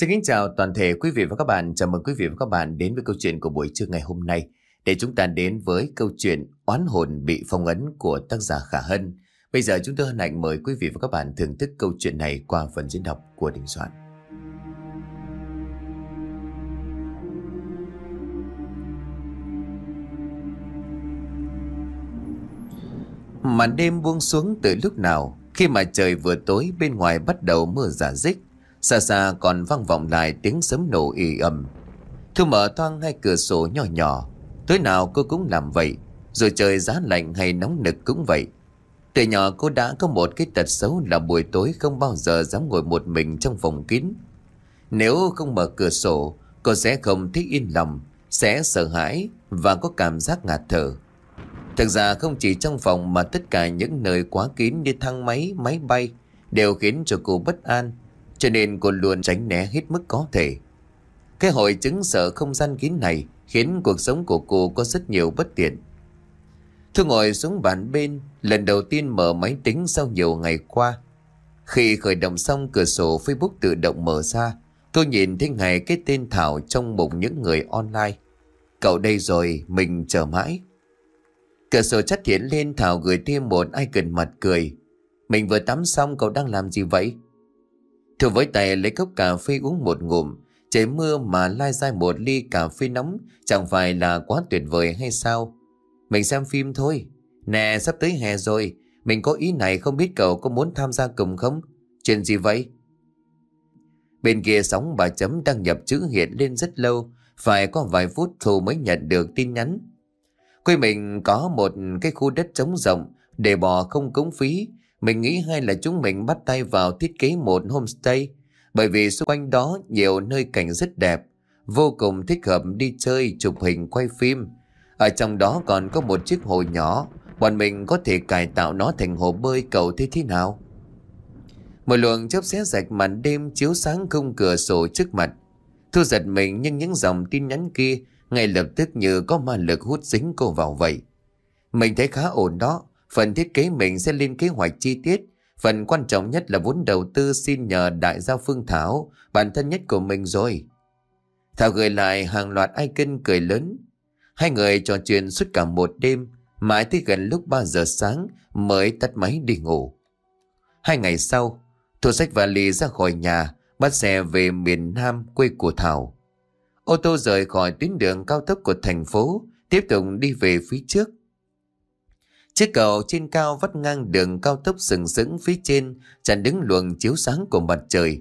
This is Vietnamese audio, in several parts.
Xin kính chào toàn thể quý vị và các bạn. Chào mừng quý vị và các bạn đến với câu chuyện của buổi trưa ngày hôm nay. Để chúng ta đến với câu chuyện Oán hồn bị phong ấn của tác giả Khả Hân. Bây giờ chúng tôi hân hạnh mời quý vị và các bạn thưởng thức câu chuyện này qua phần diễn đọc của Đình Soạn. Màn đêm buông xuống từ lúc nào Khi mà trời vừa tối bên ngoài bắt đầu mưa giả dích Xa xa còn vang vọng lại tiếng sấm nổ ì ầm Thu mở thoang hai cửa sổ nhỏ nhỏ Tối nào cô cũng làm vậy Rồi trời giá lạnh hay nóng nực cũng vậy Từ nhỏ cô đã có một cái tật xấu Là buổi tối không bao giờ dám ngồi một mình trong phòng kín Nếu không mở cửa sổ Cô sẽ không thích yên lòng Sẽ sợ hãi Và có cảm giác ngạt thở Thực ra không chỉ trong phòng mà tất cả những nơi quá kín như thang máy, máy bay đều khiến cho cô bất an cho nên cô luôn tránh né hết mức có thể Cái hội chứng sợ không gian kín này Khiến cuộc sống của cô có rất nhiều bất tiện Thư ngồi xuống bàn bên Lần đầu tiên mở máy tính sau nhiều ngày qua Khi khởi động xong cửa sổ Facebook tự động mở ra Cô nhìn thấy ngày cái tên Thảo trong mục những người online Cậu đây rồi mình chờ mãi Cửa sổ chắt hiện lên Thảo gửi thêm một icon mặt cười Mình vừa tắm xong cậu đang làm gì vậy? Thu với tay lấy cốc cà phê uống một ngụm Trời mưa mà lai dai một ly cà phê nóng Chẳng phải là quá tuyệt vời hay sao Mình xem phim thôi Nè sắp tới hè rồi Mình có ý này không biết cậu có muốn tham gia cùng không Chuyện gì vậy Bên kia sóng bà chấm đang nhập chữ hiện lên rất lâu Phải có vài phút Thu mới nhận được tin nhắn Quê mình có một cái khu đất trống rộng Để bò không cống phí mình nghĩ hay là chúng mình bắt tay vào thiết kế một homestay bởi vì xung quanh đó nhiều nơi cảnh rất đẹp, vô cùng thích hợp đi chơi, chụp hình, quay phim. Ở trong đó còn có một chiếc hồ nhỏ, bọn mình có thể cải tạo nó thành hồ bơi cầu thế thế nào? Một luồng chớp xé rạch màn đêm chiếu sáng không cửa sổ trước mặt. Thu giật mình nhưng những dòng tin nhắn kia ngay lập tức như có ma lực hút dính cô vào vậy. Mình thấy khá ổn đó, Phần thiết kế mình sẽ lên kế hoạch chi tiết. Phần quan trọng nhất là vốn đầu tư xin nhờ đại gia Phương Thảo, bản thân nhất của mình rồi. Thảo gửi lại hàng loạt ai kinh cười lớn. Hai người trò chuyện suốt cả một đêm, mãi tới gần lúc 3 giờ sáng mới tắt máy đi ngủ. Hai ngày sau, Thu sách vali ra khỏi nhà, bắt xe về miền Nam quê của Thảo. Ô tô rời khỏi tuyến đường cao tốc của thành phố, tiếp tục đi về phía trước. Chiếc cầu trên cao vắt ngang đường cao tốc sừng sững phía trên, chẳng đứng luồng chiếu sáng của mặt trời.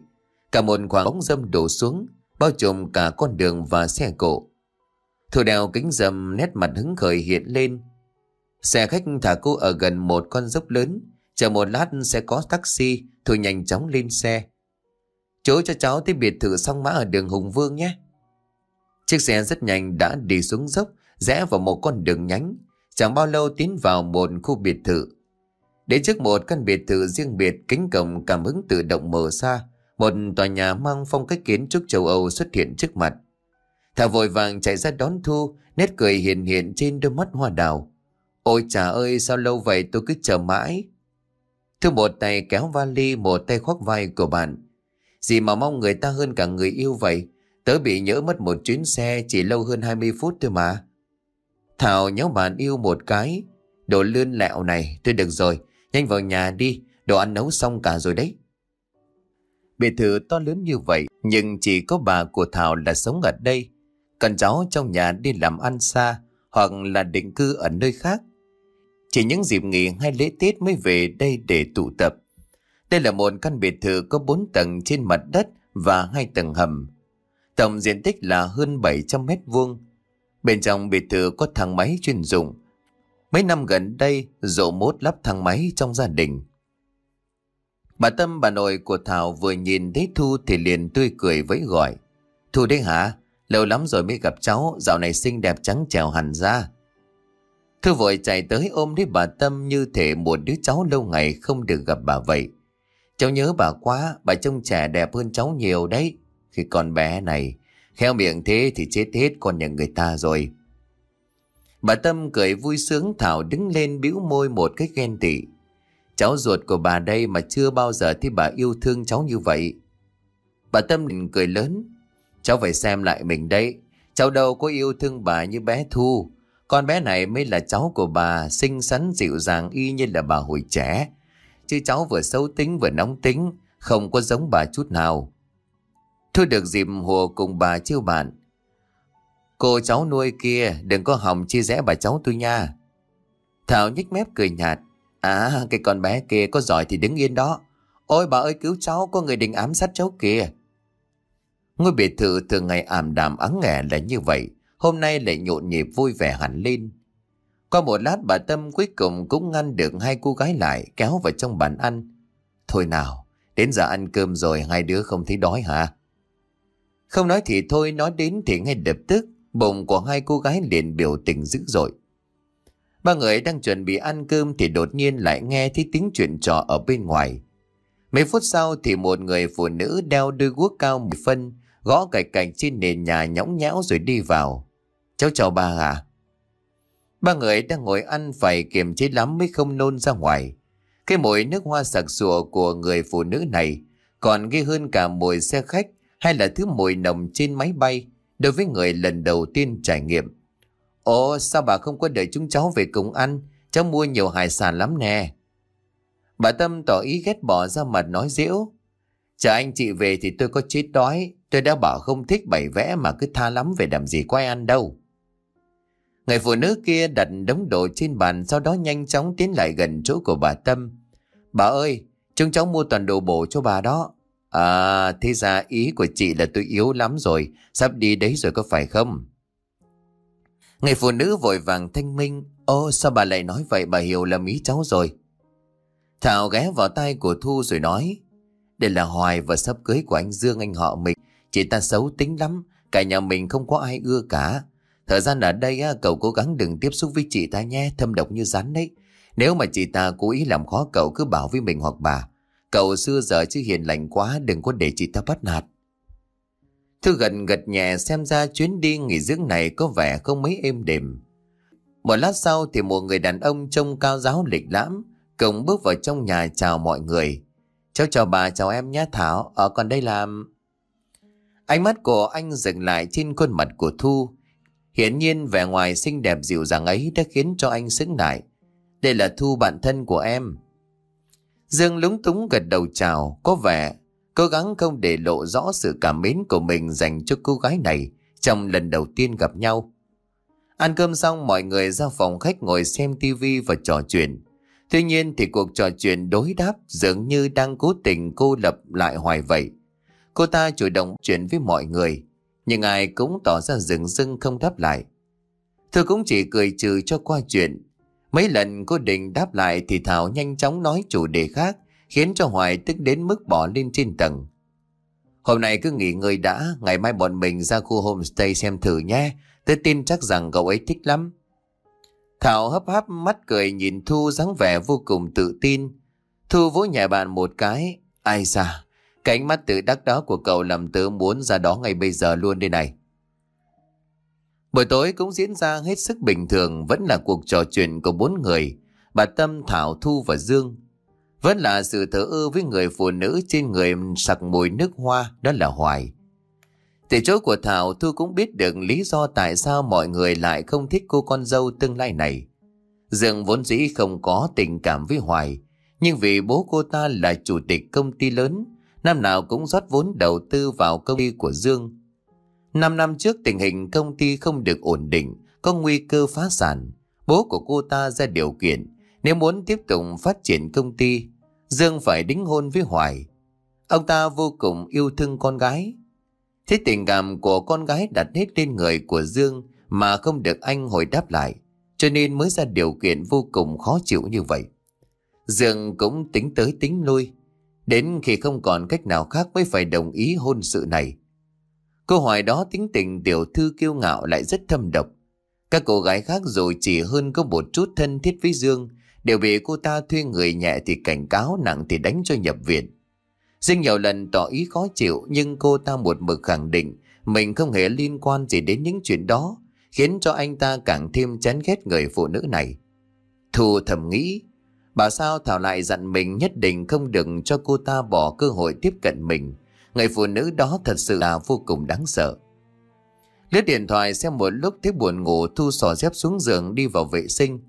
Cả một khoảng ống dâm đổ xuống, bao trùm cả con đường và xe cộ. Thủ đèo kính dâm nét mặt hứng khởi hiện lên. Xe khách thả cô ở gần một con dốc lớn, chờ một lát sẽ có taxi, Thu nhanh chóng lên xe. Chú cho cháu tới biệt thự song mã ở đường Hùng Vương nhé. Chiếc xe rất nhanh đã đi xuống dốc, rẽ vào một con đường nhánh, Chẳng bao lâu tiến vào một khu biệt thự. Đến trước một căn biệt thự riêng biệt kính cổng cảm hứng tự động mở ra, một tòa nhà mang phong cách kiến trúc châu Âu xuất hiện trước mặt. Thảo vội vàng chạy ra đón Thu, nét cười hiện hiện trên đôi mắt hoa đào. Ôi trà ơi sao lâu vậy tôi cứ chờ mãi. Thư một tay kéo vali một tay khoác vai của bạn. Gì mà mong người ta hơn cả người yêu vậy. Tớ bị nhỡ mất một chuyến xe chỉ lâu hơn 20 phút thôi mà. Thảo nhéo bạn yêu một cái. Đồ lươn lẹo này, tôi được rồi. Nhanh vào nhà đi, đồ ăn nấu xong cả rồi đấy. Biệt thự to lớn như vậy, nhưng chỉ có bà của Thảo là sống ở đây. Còn cháu trong nhà đi làm ăn xa, hoặc là định cư ở nơi khác. Chỉ những dịp nghỉ hay lễ Tết mới về đây để tụ tập. Đây là một căn biệt thự có 4 tầng trên mặt đất và hai tầng hầm. Tổng diện tích là hơn 700 mét vuông. Bên trong biệt thự có thang máy chuyên dụng. Mấy năm gần đây, dỗ mốt lắp thang máy trong gia đình. Bà Tâm bà nội của Thảo vừa nhìn thấy Thu thì liền tươi cười với gọi. Thu đấy hả? Lâu lắm rồi mới gặp cháu, dạo này xinh đẹp trắng trèo hẳn ra. thu vội chạy tới ôm lấy bà Tâm như thể một đứa cháu lâu ngày không được gặp bà vậy. Cháu nhớ bà quá, bà trông trẻ đẹp hơn cháu nhiều đấy. Khi còn bé này, Khéo miệng thế thì chết hết con nhà người ta rồi. Bà Tâm cười vui sướng Thảo đứng lên bĩu môi một cách ghen tị. Cháu ruột của bà đây mà chưa bao giờ thấy bà yêu thương cháu như vậy. Bà Tâm định cười lớn. Cháu phải xem lại mình đấy. Cháu đâu có yêu thương bà như bé Thu. Con bé này mới là cháu của bà, xinh xắn dịu dàng y như là bà hồi trẻ. Chứ cháu vừa xấu tính vừa nóng tính, không có giống bà chút nào. Thôi được dịp hùa cùng bà chiêu bạn. Cô cháu nuôi kia đừng có hỏng chia rẽ bà cháu tôi nha. Thảo nhích mép cười nhạt. À cái con bé kia có giỏi thì đứng yên đó. Ôi bà ơi cứu cháu có người định ám sát cháu kia Ngôi biệt thự thường ngày ảm đạm ắng nghẻ là như vậy. Hôm nay lại nhộn nhịp vui vẻ hẳn lên. Qua một lát bà Tâm cuối cùng cũng ngăn được hai cô gái lại kéo vào trong bàn ăn. Thôi nào, đến giờ ăn cơm rồi hai đứa không thấy đói hả? Không nói thì thôi, nói đến thì ngay lập tức, bụng của hai cô gái liền biểu tình dữ dội. Ba người đang chuẩn bị ăn cơm thì đột nhiên lại nghe thấy tiếng chuyện trò ở bên ngoài. Mấy phút sau thì một người phụ nữ đeo đôi guốc cao một phân, gõ cạch cạch trên nền nhà nhõng nhẽo rồi đi vào. Cháu chào ba à? Ba người đang ngồi ăn phải kiềm chế lắm mới không nôn ra ngoài. Cái mùi nước hoa sặc sụa của người phụ nữ này còn ghê hơn cả mùi xe khách hay là thứ mùi nồng trên máy bay đối với người lần đầu tiên trải nghiệm. Ồ, sao bà không có đợi chúng cháu về cùng ăn? Cháu mua nhiều hải sản lắm nè. Bà Tâm tỏ ý ghét bỏ ra mặt nói diễu. Chờ anh chị về thì tôi có chết đói. Tôi đã bảo không thích bày vẽ mà cứ tha lắm về làm gì quay ăn đâu. Người phụ nữ kia đặt đống đồ trên bàn sau đó nhanh chóng tiến lại gần chỗ của bà Tâm. Bà ơi, chúng cháu mua toàn đồ bổ cho bà đó. À, thế ra ý của chị là tôi yếu lắm rồi, sắp đi đấy rồi có phải không? Người phụ nữ vội vàng thanh minh, ô sao bà lại nói vậy bà hiểu là ý cháu rồi. Thảo ghé vào tay của Thu rồi nói, đây là Hoài và sắp cưới của anh Dương anh họ mình, chị ta xấu tính lắm, cả nhà mình không có ai ưa cả. Thời gian ở đây cậu cố gắng đừng tiếp xúc với chị ta nhé, thâm độc như rắn đấy. Nếu mà chị ta cố ý làm khó cậu cứ bảo với mình hoặc bà, Cậu xưa giờ chứ hiền lành quá đừng có để chị ta bắt nạt. Thư gần gật nhẹ xem ra chuyến đi nghỉ dưỡng này có vẻ không mấy êm đềm. Một lát sau thì một người đàn ông trông cao giáo lịch lãm, cổng bước vào trong nhà chào mọi người. Cháu chào bà chào em nhé Thảo, ở ờ, còn đây làm. Ánh mắt của anh dừng lại trên khuôn mặt của Thu. Hiển nhiên vẻ ngoài xinh đẹp dịu dàng ấy đã khiến cho anh sững lại. Đây là Thu bạn thân của em. Dương lúng túng gật đầu chào, có vẻ cố gắng không để lộ rõ sự cảm mến của mình dành cho cô gái này trong lần đầu tiên gặp nhau. Ăn cơm xong mọi người ra phòng khách ngồi xem tivi và trò chuyện. Tuy nhiên thì cuộc trò chuyện đối đáp dường như đang cố tình cô lập lại hoài vậy. Cô ta chủ động chuyện với mọi người, nhưng ai cũng tỏ ra rừng dưng không đáp lại. Tôi cũng chỉ cười trừ cho qua chuyện, Mấy lần cô định đáp lại thì Thảo nhanh chóng nói chủ đề khác, khiến cho Hoài tức đến mức bỏ lên trên tầng. Hôm nay cứ nghỉ ngơi đã, ngày mai bọn mình ra khu homestay xem thử nhé. Tôi tin chắc rằng cậu ấy thích lắm. Thảo hấp hấp mắt cười nhìn Thu dáng vẻ vô cùng tự tin. Thu vỗ nhà bàn một cái. Ai xa cánh mắt tự đắc đó của cậu làm tớ muốn ra đó ngay bây giờ luôn đây này. Buổi tối cũng diễn ra hết sức bình thường, vẫn là cuộc trò chuyện của bốn người, bà Tâm, Thảo, Thu và Dương. Vẫn là sự thờ ơ với người phụ nữ trên người sặc mùi nước hoa, đó là Hoài. Từ chỗ của Thảo, Thu cũng biết được lý do tại sao mọi người lại không thích cô con dâu tương lai này. Dương vốn dĩ không có tình cảm với Hoài, nhưng vì bố cô ta là chủ tịch công ty lớn, năm nào cũng rót vốn đầu tư vào công ty của Dương, 5 năm trước tình hình công ty không được ổn định, có nguy cơ phá sản. Bố của cô ta ra điều kiện, nếu muốn tiếp tục phát triển công ty, Dương phải đính hôn với Hoài. Ông ta vô cùng yêu thương con gái. Thế tình cảm của con gái đặt hết lên người của Dương mà không được anh hồi đáp lại, cho nên mới ra điều kiện vô cùng khó chịu như vậy. Dương cũng tính tới tính lui, đến khi không còn cách nào khác mới phải đồng ý hôn sự này. Câu hỏi đó tính tình tiểu thư kiêu ngạo lại rất thâm độc. Các cô gái khác rồi chỉ hơn có một chút thân thiết với Dương, đều bị cô ta thuê người nhẹ thì cảnh cáo nặng thì đánh cho nhập viện. Dương nhiều lần tỏ ý khó chịu nhưng cô ta một mực khẳng định mình không hề liên quan gì đến những chuyện đó, khiến cho anh ta càng thêm chán ghét người phụ nữ này. thu thầm nghĩ, bà sao Thảo lại dặn mình nhất định không đừng cho cô ta bỏ cơ hội tiếp cận mình. Người phụ nữ đó thật sự là vô cùng đáng sợ. Lướt điện thoại xem một lúc thấy buồn ngủ thu sò dép xuống giường đi vào vệ sinh.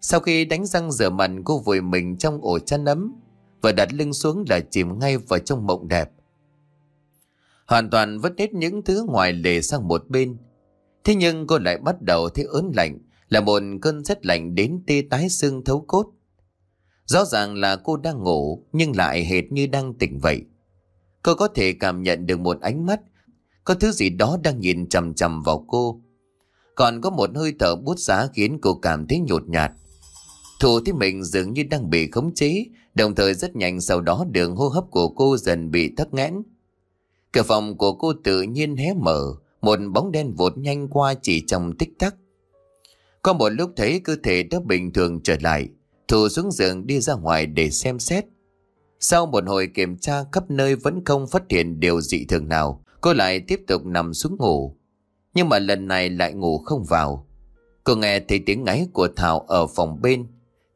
Sau khi đánh răng rửa mặt cô vùi mình trong ổ chăn ấm và đặt lưng xuống là chìm ngay vào trong mộng đẹp. Hoàn toàn vứt hết những thứ ngoài lề sang một bên. Thế nhưng cô lại bắt đầu thấy ớn lạnh là một cơn rét lạnh đến tê tái xương thấu cốt. Rõ ràng là cô đang ngủ nhưng lại hệt như đang tỉnh vậy. Cô có thể cảm nhận được một ánh mắt, có thứ gì đó đang nhìn chằm chằm vào cô. Còn có một hơi thở bút giá khiến cô cảm thấy nhột nhạt. Thù thế mình dường như đang bị khống chế, đồng thời rất nhanh sau đó đường hô hấp của cô dần bị tắc nghẽn. Cửa phòng của cô tự nhiên hé mở, một bóng đen vụt nhanh qua chỉ trong tích tắc. Có một lúc thấy cơ thể đã bình thường trở lại, Thù xuống giường đi ra ngoài để xem xét. Sau một hồi kiểm tra khắp nơi vẫn không phát hiện điều dị thường nào, cô lại tiếp tục nằm xuống ngủ. Nhưng mà lần này lại ngủ không vào. Cô nghe thấy tiếng ngáy của Thảo ở phòng bên,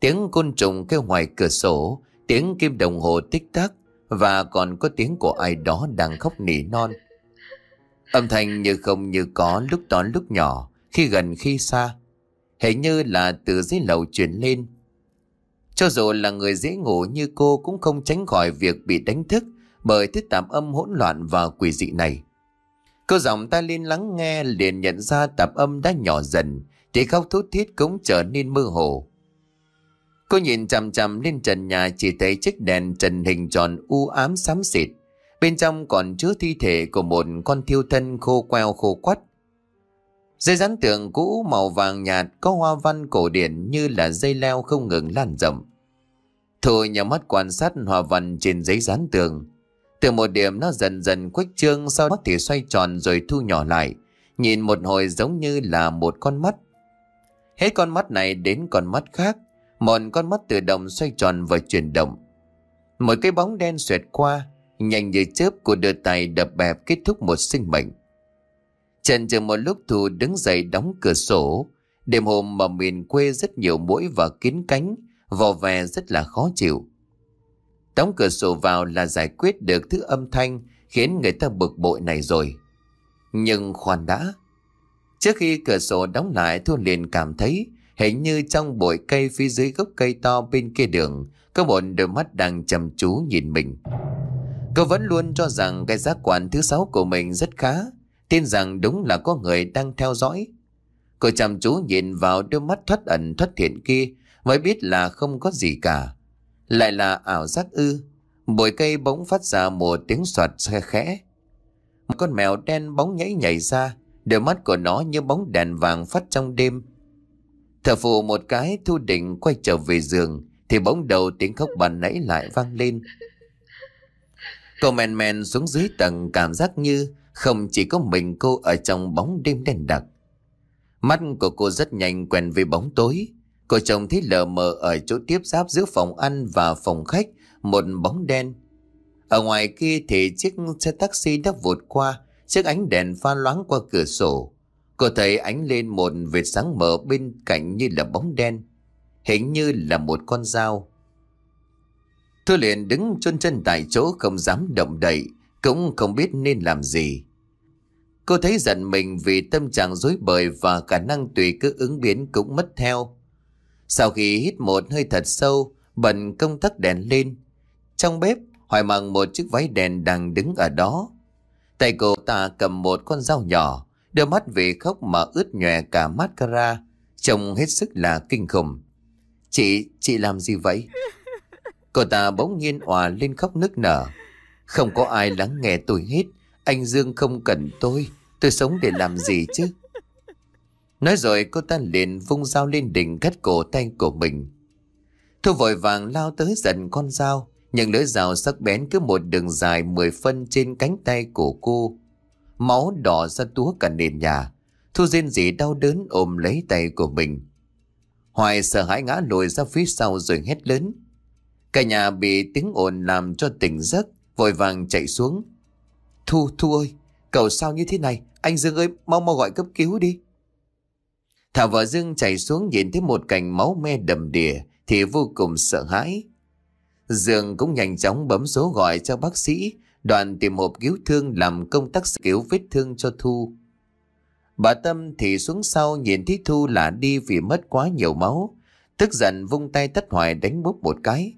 tiếng côn trùng kêu ngoài cửa sổ, tiếng kim đồng hồ tích tắc và còn có tiếng của ai đó đang khóc nỉ non. Âm thanh như không như có lúc to lúc nhỏ, khi gần khi xa. Hình như là từ dưới lầu chuyển lên, cho dù là người dễ ngủ như cô cũng không tránh khỏi việc bị đánh thức bởi thứ tạp âm hỗn loạn và quỷ dị này. Cô giọng ta liên lắng nghe liền nhận ra tạp âm đã nhỏ dần, thì khóc thút thít cũng trở nên mơ hồ. Cô nhìn chằm chằm lên trần nhà chỉ thấy chiếc đèn trần hình tròn u ám xám xịt. Bên trong còn chứa thi thể của một con thiêu thân khô queo khô quắt. Dây rắn tượng cũ màu vàng nhạt có hoa văn cổ điển như là dây leo không ngừng lan rộng. Thôi nhà mắt quan sát hòa văn trên giấy dán tường. Từ một điểm nó dần dần khuếch trương sau đó thì xoay tròn rồi thu nhỏ lại. Nhìn một hồi giống như là một con mắt. Hết con mắt này đến con mắt khác. Một con mắt tự động xoay tròn và chuyển động. Một cái bóng đen xoẹt qua. Nhanh như chớp của đưa tay đập bẹp kết thúc một sinh mệnh. Trần chừng một lúc Thu đứng dậy đóng cửa sổ. Đêm hôm mà miền quê rất nhiều mũi và kín cánh vò vè rất là khó chịu. Đóng cửa sổ vào là giải quyết được thứ âm thanh khiến người ta bực bội này rồi. Nhưng khoan đã. Trước khi cửa sổ đóng lại Thu liền cảm thấy hình như trong bụi cây phía dưới gốc cây to bên kia đường có một đôi mắt đang chăm chú nhìn mình. Cô vẫn luôn cho rằng cái giác quan thứ sáu của mình rất khá, tin rằng đúng là có người đang theo dõi. Cô chăm chú nhìn vào đôi mắt thoát ẩn thoát thiện kia Mới biết là không có gì cả Lại là ảo giác ư Bồi cây bỗng phát ra một tiếng soạt khe khẽ Một con mèo đen bóng nhảy nhảy ra Đôi mắt của nó như bóng đèn vàng phát trong đêm Thở phụ một cái Thu Định quay trở về giường Thì bóng đầu tiếng khóc bàn nãy lại vang lên Cô men men xuống dưới tầng cảm giác như Không chỉ có mình cô ở trong bóng đêm đen đặc Mắt của cô rất nhanh quen về bóng tối Cô chồng thấy lờ mờ ở chỗ tiếp giáp giữa phòng ăn và phòng khách một bóng đen. Ở ngoài kia thì chiếc xe taxi đã vụt qua, chiếc ánh đèn pha loáng qua cửa sổ. Cô thấy ánh lên một vệt sáng mờ bên cạnh như là bóng đen, hình như là một con dao. thưa liền đứng chôn chân tại chỗ không dám động đậy, cũng không biết nên làm gì. Cô thấy giận mình vì tâm trạng rối bời và khả năng tùy cứ ứng biến cũng mất theo. Sau khi hít một hơi thật sâu, bận công tắc đèn lên. Trong bếp, Hoài mặc một chiếc váy đèn đang đứng ở đó. Tay cô ta cầm một con dao nhỏ, đôi mắt về khóc mà ướt nhòe cả mascara, trông hết sức là kinh khủng. Chị, chị làm gì vậy? Cô ta bỗng nhiên hòa lên khóc nức nở. Không có ai lắng nghe tôi hết, anh Dương không cần tôi, tôi sống để làm gì chứ? Nói rồi cô ta liền vung dao lên đỉnh cắt cổ tay của mình. Thu vội vàng lao tới giận con dao, nhưng lưỡi dao sắc bén cứ một đường dài 10 phân trên cánh tay của cô. Máu đỏ ra túa cả nền nhà. Thu rên rỉ đau đớn ôm lấy tay của mình. Hoài sợ hãi ngã lùi ra phía sau rồi hét lớn. Cả nhà bị tiếng ồn làm cho tỉnh giấc, vội vàng chạy xuống. Thu, Thu ơi, cậu sao như thế này? Anh Dương ơi, mau mau gọi cấp cứu đi. Thảo và Dương chạy xuống nhìn thấy một cảnh máu me đầm đìa thì vô cùng sợ hãi. Dương cũng nhanh chóng bấm số gọi cho bác sĩ, đoàn tìm hộp cứu thương làm công tác cứu vết thương cho Thu. Bà Tâm thì xuống sau nhìn thấy Thu lạ đi vì mất quá nhiều máu, tức giận vung tay tất hoài đánh búp một cái.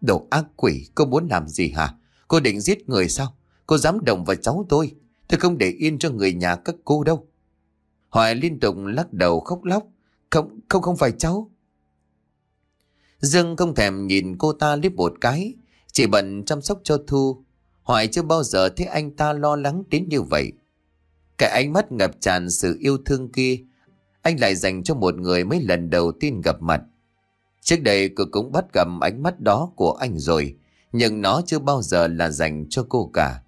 Đồ ác quỷ, cô muốn làm gì hả? Cô định giết người sao? Cô dám động vào cháu tôi, tôi không để yên cho người nhà các cô đâu. Hoài liên tục lắc đầu khóc lóc. Không, không, không phải cháu. Dương không thèm nhìn cô ta liếc một cái. Chỉ bận chăm sóc cho Thu. Hoài chưa bao giờ thấy anh ta lo lắng đến như vậy. Cái ánh mắt ngập tràn sự yêu thương kia, anh lại dành cho một người mấy lần đầu tiên gặp mặt. Trước đây cô cũng bắt gặp ánh mắt đó của anh rồi, nhưng nó chưa bao giờ là dành cho cô cả.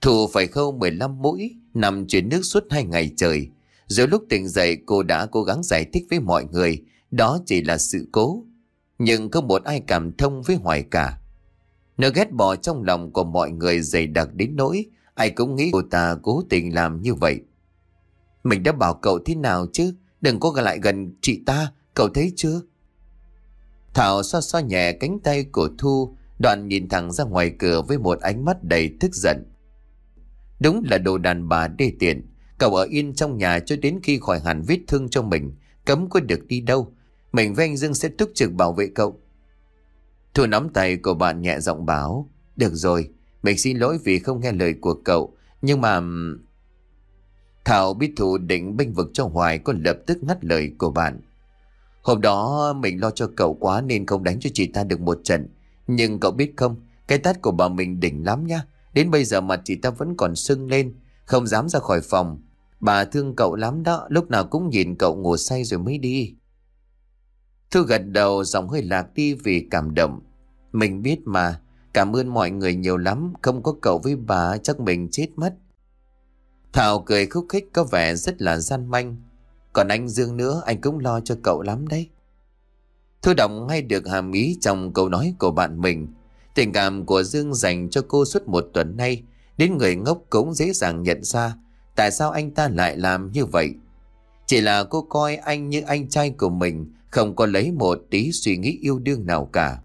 Thu phải khâu 15 mũi, nằm chuyển nước suốt hai ngày trời. giữa lúc tỉnh dậy cô đã cố gắng giải thích với mọi người, đó chỉ là sự cố. Nhưng không một ai cảm thông với Hoài cả. Nỗi ghét bỏ trong lòng của mọi người dày đặc đến nỗi, ai cũng nghĩ cô ta cố tình làm như vậy. Mình đã bảo cậu thế nào chứ, đừng có lại gần chị ta, cậu thấy chưa? Thảo xoa xoa nhẹ cánh tay của Thu, đoạn nhìn thẳng ra ngoài cửa với một ánh mắt đầy tức giận. Đúng là đồ đàn bà đê tiện. Cậu ở yên trong nhà cho đến khi khỏi hẳn vết thương cho mình. Cấm có được đi đâu. Mình với anh Dương sẽ túc trực bảo vệ cậu. Thu nắm tay của bạn nhẹ giọng báo. Được rồi, mình xin lỗi vì không nghe lời của cậu. Nhưng mà... Thảo biết thủ định binh vực cho Hoài còn lập tức ngắt lời của bạn. Hôm đó mình lo cho cậu quá nên không đánh cho chị ta được một trận. Nhưng cậu biết không, cái tát của bà mình đỉnh lắm nhá. Đến bây giờ mặt chị ta vẫn còn sưng lên Không dám ra khỏi phòng Bà thương cậu lắm đó Lúc nào cũng nhìn cậu ngủ say rồi mới đi Thư gật đầu giọng hơi lạc đi vì cảm động Mình biết mà Cảm ơn mọi người nhiều lắm Không có cậu với bà chắc mình chết mất Thảo cười khúc khích có vẻ rất là gian manh Còn anh Dương nữa anh cũng lo cho cậu lắm đấy Thư động ngay được hàm ý trong câu nói của bạn mình Tình cảm của Dương dành cho cô suốt một tuần nay, đến người ngốc cũng dễ dàng nhận ra tại sao anh ta lại làm như vậy. Chỉ là cô coi anh như anh trai của mình, không có lấy một tí suy nghĩ yêu đương nào cả.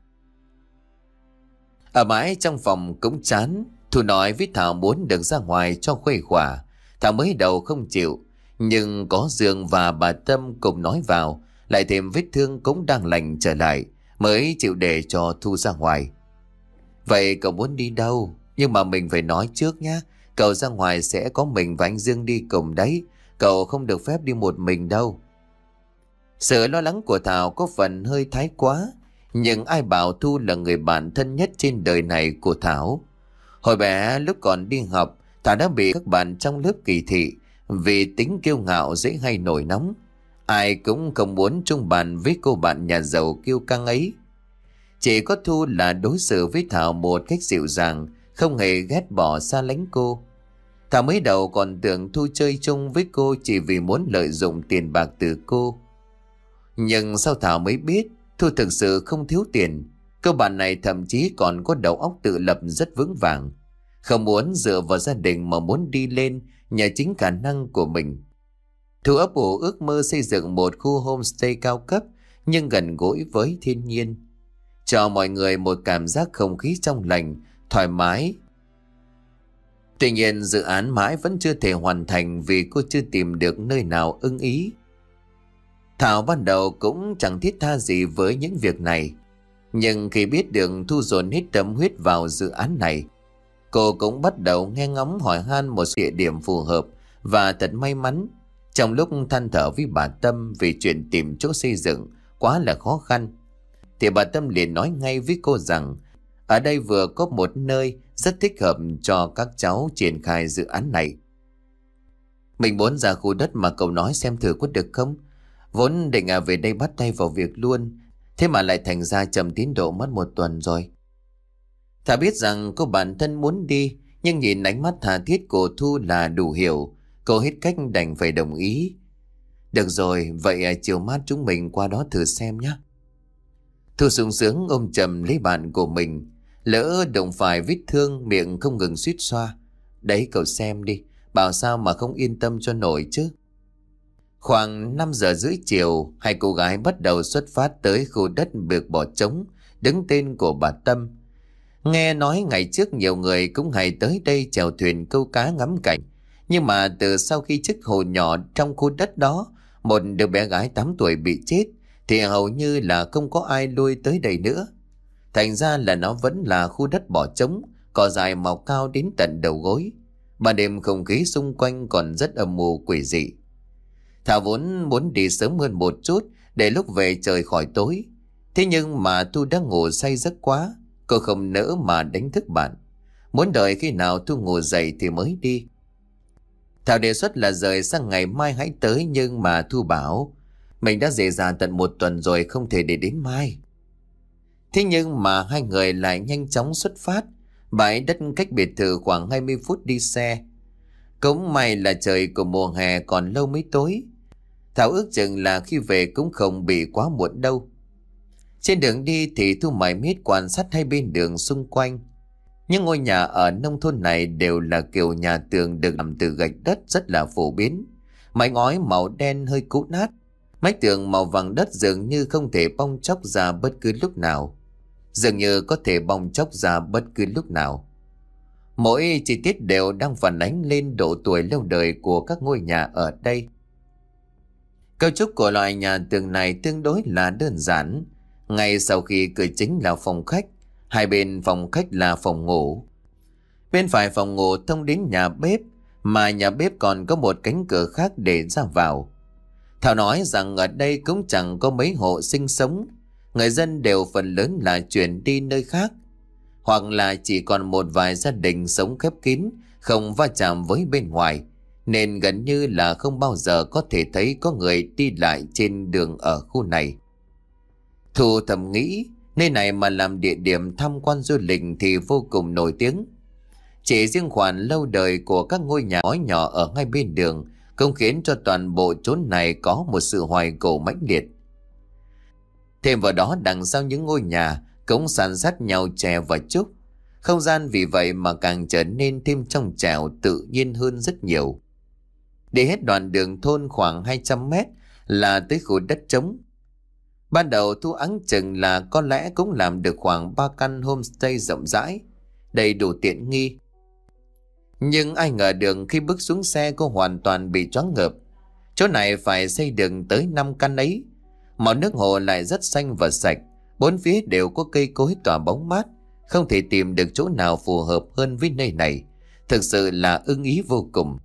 Ở mãi trong phòng cũng chán, Thu nói với Thảo muốn được ra ngoài cho khuây khỏa. Thảo mới đầu không chịu, nhưng có Dương và bà Tâm cùng nói vào, lại thêm vết thương cũng đang lành trở lại, mới chịu để cho Thu ra ngoài. Vậy cậu muốn đi đâu? Nhưng mà mình phải nói trước nhé. Cậu ra ngoài sẽ có mình và anh Dương đi cùng đấy. Cậu không được phép đi một mình đâu. Sự lo lắng của Thảo có phần hơi thái quá. Nhưng ai bảo Thu là người bạn thân nhất trên đời này của Thảo. Hồi bé lúc còn đi học, Thảo đã bị các bạn trong lớp kỳ thị vì tính kiêu ngạo dễ hay nổi nóng. Ai cũng không muốn chung bàn với cô bạn nhà giàu kiêu căng ấy. Chỉ có Thu là đối xử với Thảo một cách dịu dàng, không hề ghét bỏ xa lánh cô. Thảo mới đầu còn tưởng Thu chơi chung với cô chỉ vì muốn lợi dụng tiền bạc từ cô. Nhưng sau Thảo mới biết, Thu thực sự không thiếu tiền. Cô bạn này thậm chí còn có đầu óc tự lập rất vững vàng. Không muốn dựa vào gia đình mà muốn đi lên nhờ chính khả năng của mình. Thu ấp ủ ước mơ xây dựng một khu homestay cao cấp nhưng gần gũi với thiên nhiên cho mọi người một cảm giác không khí trong lành, thoải mái. Tuy nhiên dự án mãi vẫn chưa thể hoàn thành vì cô chưa tìm được nơi nào ưng ý. Thảo ban đầu cũng chẳng thiết tha gì với những việc này. Nhưng khi biết được thu dồn hết tâm huyết vào dự án này, cô cũng bắt đầu nghe ngóng hỏi han một địa điểm phù hợp và thật may mắn. Trong lúc than thở với bà Tâm vì chuyện tìm chỗ xây dựng quá là khó khăn, thì bà Tâm liền nói ngay với cô rằng ở đây vừa có một nơi rất thích hợp cho các cháu triển khai dự án này. Mình muốn ra khu đất mà cậu nói xem thử có được không? Vốn định à về đây bắt tay vào việc luôn, thế mà lại thành ra chậm tiến độ mất một tuần rồi. Thà biết rằng cô bản thân muốn đi, nhưng nhìn ánh mắt thà thiết của Thu là đủ hiểu, cô hết cách đành phải đồng ý. Được rồi, vậy à, chiều mát chúng mình qua đó thử xem nhé. Thu sung sướng ôm chầm lấy bạn của mình. Lỡ động phải vết thương miệng không ngừng suýt xoa. Đấy cậu xem đi, bảo sao mà không yên tâm cho nổi chứ. Khoảng 5 giờ rưỡi chiều, hai cô gái bắt đầu xuất phát tới khu đất bược bỏ trống, đứng tên của bà Tâm. Nghe nói ngày trước nhiều người cũng hay tới đây chèo thuyền câu cá ngắm cảnh. Nhưng mà từ sau khi chiếc hồ nhỏ trong khu đất đó, một đứa bé gái 8 tuổi bị chết, thì hầu như là không có ai lui tới đây nữa. Thành ra là nó vẫn là khu đất bỏ trống, cỏ dài màu cao đến tận đầu gối. Ban đêm không khí xung quanh còn rất âm mù quỷ dị. Thảo vốn muốn đi sớm hơn một chút để lúc về trời khỏi tối. Thế nhưng mà thu đã ngủ say giấc quá, cô không nỡ mà đánh thức bạn. Muốn đợi khi nào thu ngủ dậy thì mới đi. Thảo đề xuất là rời sang ngày mai hãy tới nhưng mà Thu bảo mình đã dễ dàng tận một tuần rồi không thể để đến mai Thế nhưng mà hai người lại nhanh chóng xuất phát Bãi đất cách biệt thự khoảng 20 phút đi xe Cũng may là trời của mùa hè còn lâu mới tối Thảo ước chừng là khi về cũng không bị quá muộn đâu Trên đường đi thì Thu Mải miết quan sát hai bên đường xung quanh Những ngôi nhà ở nông thôn này đều là kiểu nhà tường được làm từ gạch đất rất là phổ biến Mái ngói màu đen hơi cũ nát mái tường màu vàng đất dường như không thể bong chóc ra bất cứ lúc nào. Dường như có thể bong chóc ra bất cứ lúc nào. Mỗi chi tiết đều đang phản ánh lên độ tuổi lâu đời của các ngôi nhà ở đây. Cấu trúc của loại nhà tường này tương đối là đơn giản. Ngay sau khi cửa chính là phòng khách, hai bên phòng khách là phòng ngủ. Bên phải phòng ngủ thông đến nhà bếp, mà nhà bếp còn có một cánh cửa khác để ra vào. Thảo nói rằng ở đây cũng chẳng có mấy hộ sinh sống, người dân đều phần lớn là chuyển đi nơi khác, hoặc là chỉ còn một vài gia đình sống khép kín, không va chạm với bên ngoài, nên gần như là không bao giờ có thể thấy có người đi lại trên đường ở khu này. Thu thầm nghĩ, nơi này mà làm địa điểm tham quan du lịch thì vô cùng nổi tiếng. Chỉ riêng khoản lâu đời của các ngôi nhà ngói nhỏ ở ngay bên đường không khiến cho toàn bộ chốn này có một sự hoài cổ mãnh liệt Thêm vào đó đằng sau những ngôi nhà cũng sàn sát nhau chè và trúc Không gian vì vậy mà càng trở nên thêm trong trẻo tự nhiên hơn rất nhiều Để hết đoạn đường thôn khoảng 200 mét là tới khu đất trống Ban đầu Thu áng chừng là có lẽ cũng làm được khoảng 3 căn homestay rộng rãi, đầy đủ tiện nghi, nhưng ai ngờ đường khi bước xuống xe cô hoàn toàn bị choáng ngợp. Chỗ này phải xây đường tới 5 căn ấy. Màu nước hồ lại rất xanh và sạch. Bốn phía đều có cây cối tỏa bóng mát. Không thể tìm được chỗ nào phù hợp hơn với nơi này. Thực sự là ưng ý vô cùng.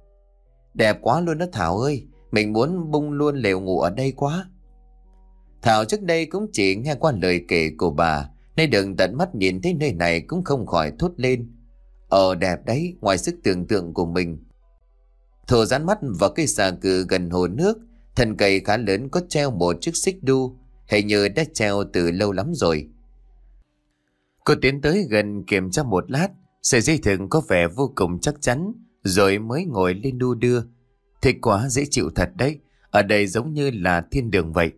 Đẹp quá luôn đó Thảo ơi. Mình muốn bung luôn lều ngủ ở đây quá. Thảo trước đây cũng chỉ nghe qua lời kể của bà. nên đừng tận mắt nhìn thấy nơi này cũng không khỏi thốt lên. Ờ đẹp đấy, ngoài sức tưởng tượng của mình. Thổ rán mắt vào cây xà cừ gần hồ nước, thân cây khá lớn có treo một chiếc xích đu, hình nhớ đã treo từ lâu lắm rồi. Cô tiến tới gần kiểm tra một lát, sợi dây thừng có vẻ vô cùng chắc chắn, rồi mới ngồi lên đu đưa. Thích quá dễ chịu thật đấy, ở đây giống như là thiên đường vậy.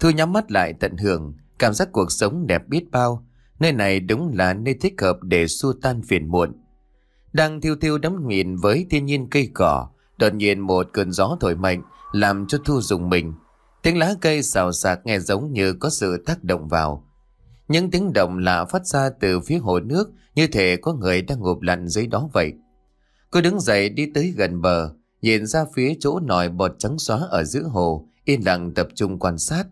Thu nhắm mắt lại tận hưởng, cảm giác cuộc sống đẹp biết bao, Nơi này đúng là nơi thích hợp để xua tan phiền muộn. Đang thiêu thiêu đắm nghiền với thiên nhiên cây cỏ, đột nhiên một cơn gió thổi mạnh làm cho Thu dùng mình. Tiếng lá cây xào xạc nghe giống như có sự tác động vào. Những tiếng động lạ phát ra từ phía hồ nước như thể có người đang ngụp lặn dưới đó vậy. Cô đứng dậy đi tới gần bờ, nhìn ra phía chỗ nòi bọt trắng xóa ở giữa hồ, yên lặng tập trung quan sát.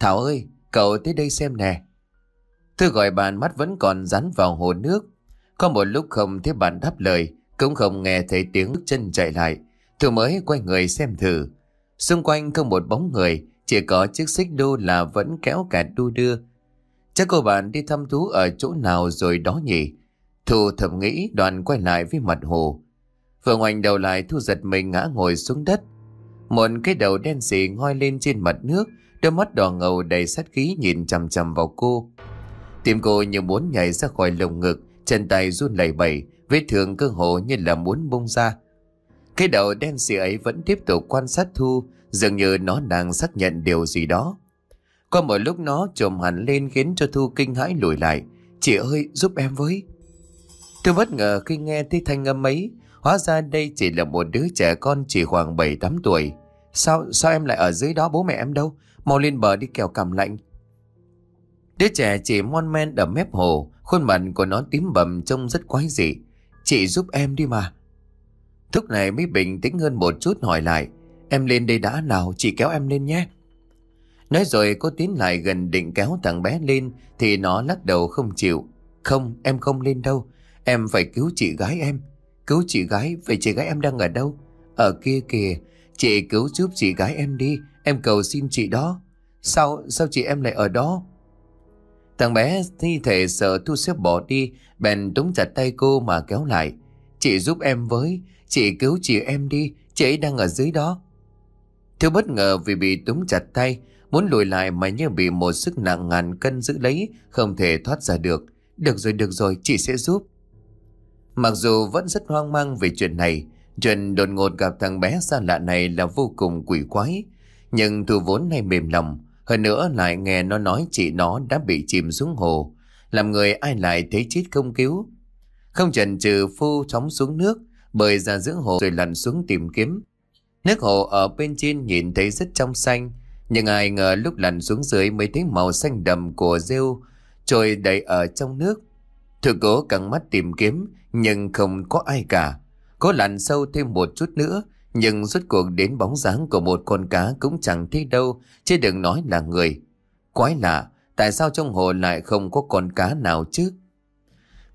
Thảo ơi, cậu tới đây xem nè, Thư gọi bạn mắt vẫn còn dán vào hồ nước. Có một lúc không thấy bạn đáp lời, cũng không nghe thấy tiếng bước chân chạy lại. Thư mới quay người xem thử. Xung quanh không một bóng người, chỉ có chiếc xích đu là vẫn kéo cả đu đưa. Chắc cô bạn đi thăm thú ở chỗ nào rồi đó nhỉ? Thu thầm nghĩ đoàn quay lại với mặt hồ. Vừa ngoảnh đầu lại Thu giật mình ngã ngồi xuống đất. Một cái đầu đen xì ngoi lên trên mặt nước, đôi mắt đỏ ngầu đầy sát khí nhìn chằm chằm vào cô. Tim cô như muốn nhảy ra khỏi lồng ngực, chân tay run lẩy bẩy, vết thương cơ hồ như là muốn bung ra. Cái đầu đen xì ấy vẫn tiếp tục quan sát Thu, dường như nó đang xác nhận điều gì đó. Qua một lúc nó trồm hẳn lên khiến cho Thu kinh hãi lùi lại. Chị ơi, giúp em với. Tôi bất ngờ khi nghe thấy thanh âm ấy, hóa ra đây chỉ là một đứa trẻ con chỉ khoảng 7-8 tuổi. Sao sao em lại ở dưới đó bố mẹ em đâu? Mau lên bờ đi kèo cảm lạnh, Đứa trẻ chỉ mon men ở mép hồ, khuôn mặt của nó tím bầm trông rất quái dị. Chị giúp em đi mà. Lúc này mới bình tĩnh hơn một chút hỏi lại. Em lên đây đã nào, chị kéo em lên nhé. Nói rồi cô tiến lại gần định kéo thằng bé lên thì nó lắc đầu không chịu. Không, em không lên đâu. Em phải cứu chị gái em. Cứu chị gái, vậy chị gái em đang ở đâu? Ở kia kìa, chị cứu giúp chị gái em đi. Em cầu xin chị đó. Sao, sao chị em lại ở đó? Thằng bé thi thể sợ Thu xếp bỏ đi, bèn túng chặt tay cô mà kéo lại. Chị giúp em với, chị cứu chị em đi, chị ấy đang ở dưới đó. Thu bất ngờ vì bị túng chặt tay, muốn lùi lại mà như bị một sức nặng ngàn cân giữ lấy, không thể thoát ra được. Được rồi, được rồi, chị sẽ giúp. Mặc dù vẫn rất hoang mang về chuyện này, chuyện đột ngột gặp thằng bé xa lạ này là vô cùng quỷ quái. Nhưng Thu vốn nay mềm lòng, hơn nữa lại nghe nó nói chị nó đã bị chìm xuống hồ, làm người ai lại thấy chết không cứu. Không chần chừ phu chóng xuống nước, bơi ra giữa hồ rồi lặn xuống tìm kiếm. Nước hồ ở bên trên nhìn thấy rất trong xanh, nhưng ai ngờ lúc lặn xuống dưới mới thấy màu xanh đậm của rêu trôi đầy ở trong nước. Thử cố căng mắt tìm kiếm, nhưng không có ai cả. Cố lặn sâu thêm một chút nữa nhưng rốt cuộc đến bóng dáng của một con cá cũng chẳng thấy đâu, chứ đừng nói là người. Quái lạ, tại sao trong hồ lại không có con cá nào chứ?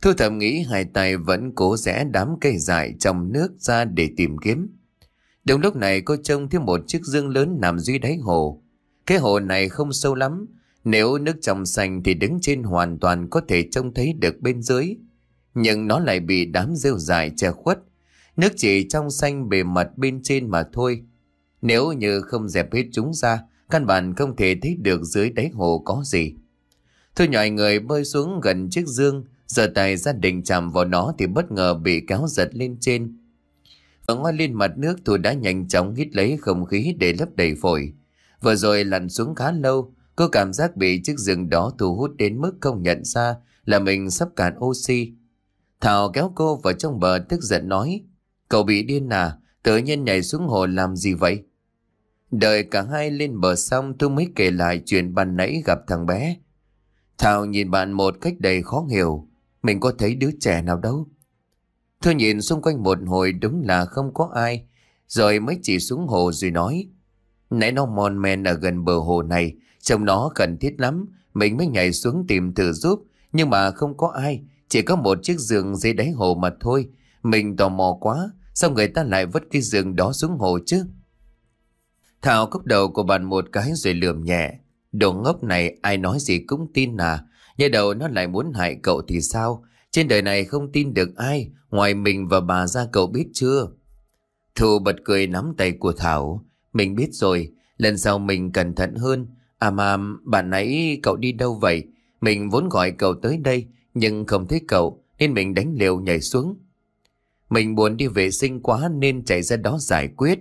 Thư thầm nghĩ hai tay vẫn cố rẽ đám cây dại trong nước ra để tìm kiếm. Đúng lúc này cô trông thấy một chiếc dương lớn nằm dưới đáy hồ. Cái hồ này không sâu lắm, nếu nước trong xanh thì đứng trên hoàn toàn có thể trông thấy được bên dưới. Nhưng nó lại bị đám rêu dài che khuất, Nước chỉ trong xanh bề mặt bên trên mà thôi. Nếu như không dẹp hết chúng ra, căn bản không thể thấy được dưới đáy hồ có gì. Thôi nhòi người bơi xuống gần chiếc dương, giờ tay gia đình chạm vào nó thì bất ngờ bị kéo giật lên trên. Ở ngoài lên mặt nước tôi đã nhanh chóng hít lấy không khí để lấp đầy phổi. Vừa rồi lặn xuống khá lâu, cô cảm giác bị chiếc dương đó thu hút đến mức không nhận ra là mình sắp cạn oxy. Thảo kéo cô vào trong bờ tức giận nói, Cậu bị điên à? Tự nhiên nhảy xuống hồ làm gì vậy? Đợi cả hai lên bờ xong tôi mới kể lại chuyện ban nãy gặp thằng bé. Thảo nhìn bạn một cách đầy khó hiểu. Mình có thấy đứa trẻ nào đâu. Tôi nhìn xung quanh một hồi đúng là không có ai. Rồi mới chỉ xuống hồ rồi nói. Nãy nó mòn men ở gần bờ hồ này. Trông nó cần thiết lắm. Mình mới nhảy xuống tìm thử giúp. Nhưng mà không có ai. Chỉ có một chiếc giường dưới đáy hồ mà thôi. Mình tò mò quá. Sao người ta lại vứt cái giường đó xuống hồ chứ? Thảo cốc đầu của bạn một cái rồi lườm nhẹ. Đồ ngốc này ai nói gì cũng tin à. Nhớ đầu nó lại muốn hại cậu thì sao? Trên đời này không tin được ai, ngoài mình và bà ra cậu biết chưa? Thù bật cười nắm tay của Thảo. Mình biết rồi, lần sau mình cẩn thận hơn. À mà, bạn nãy cậu đi đâu vậy? Mình vốn gọi cậu tới đây, nhưng không thấy cậu, nên mình đánh liều nhảy xuống. Mình buồn đi vệ sinh quá nên chạy ra đó giải quyết.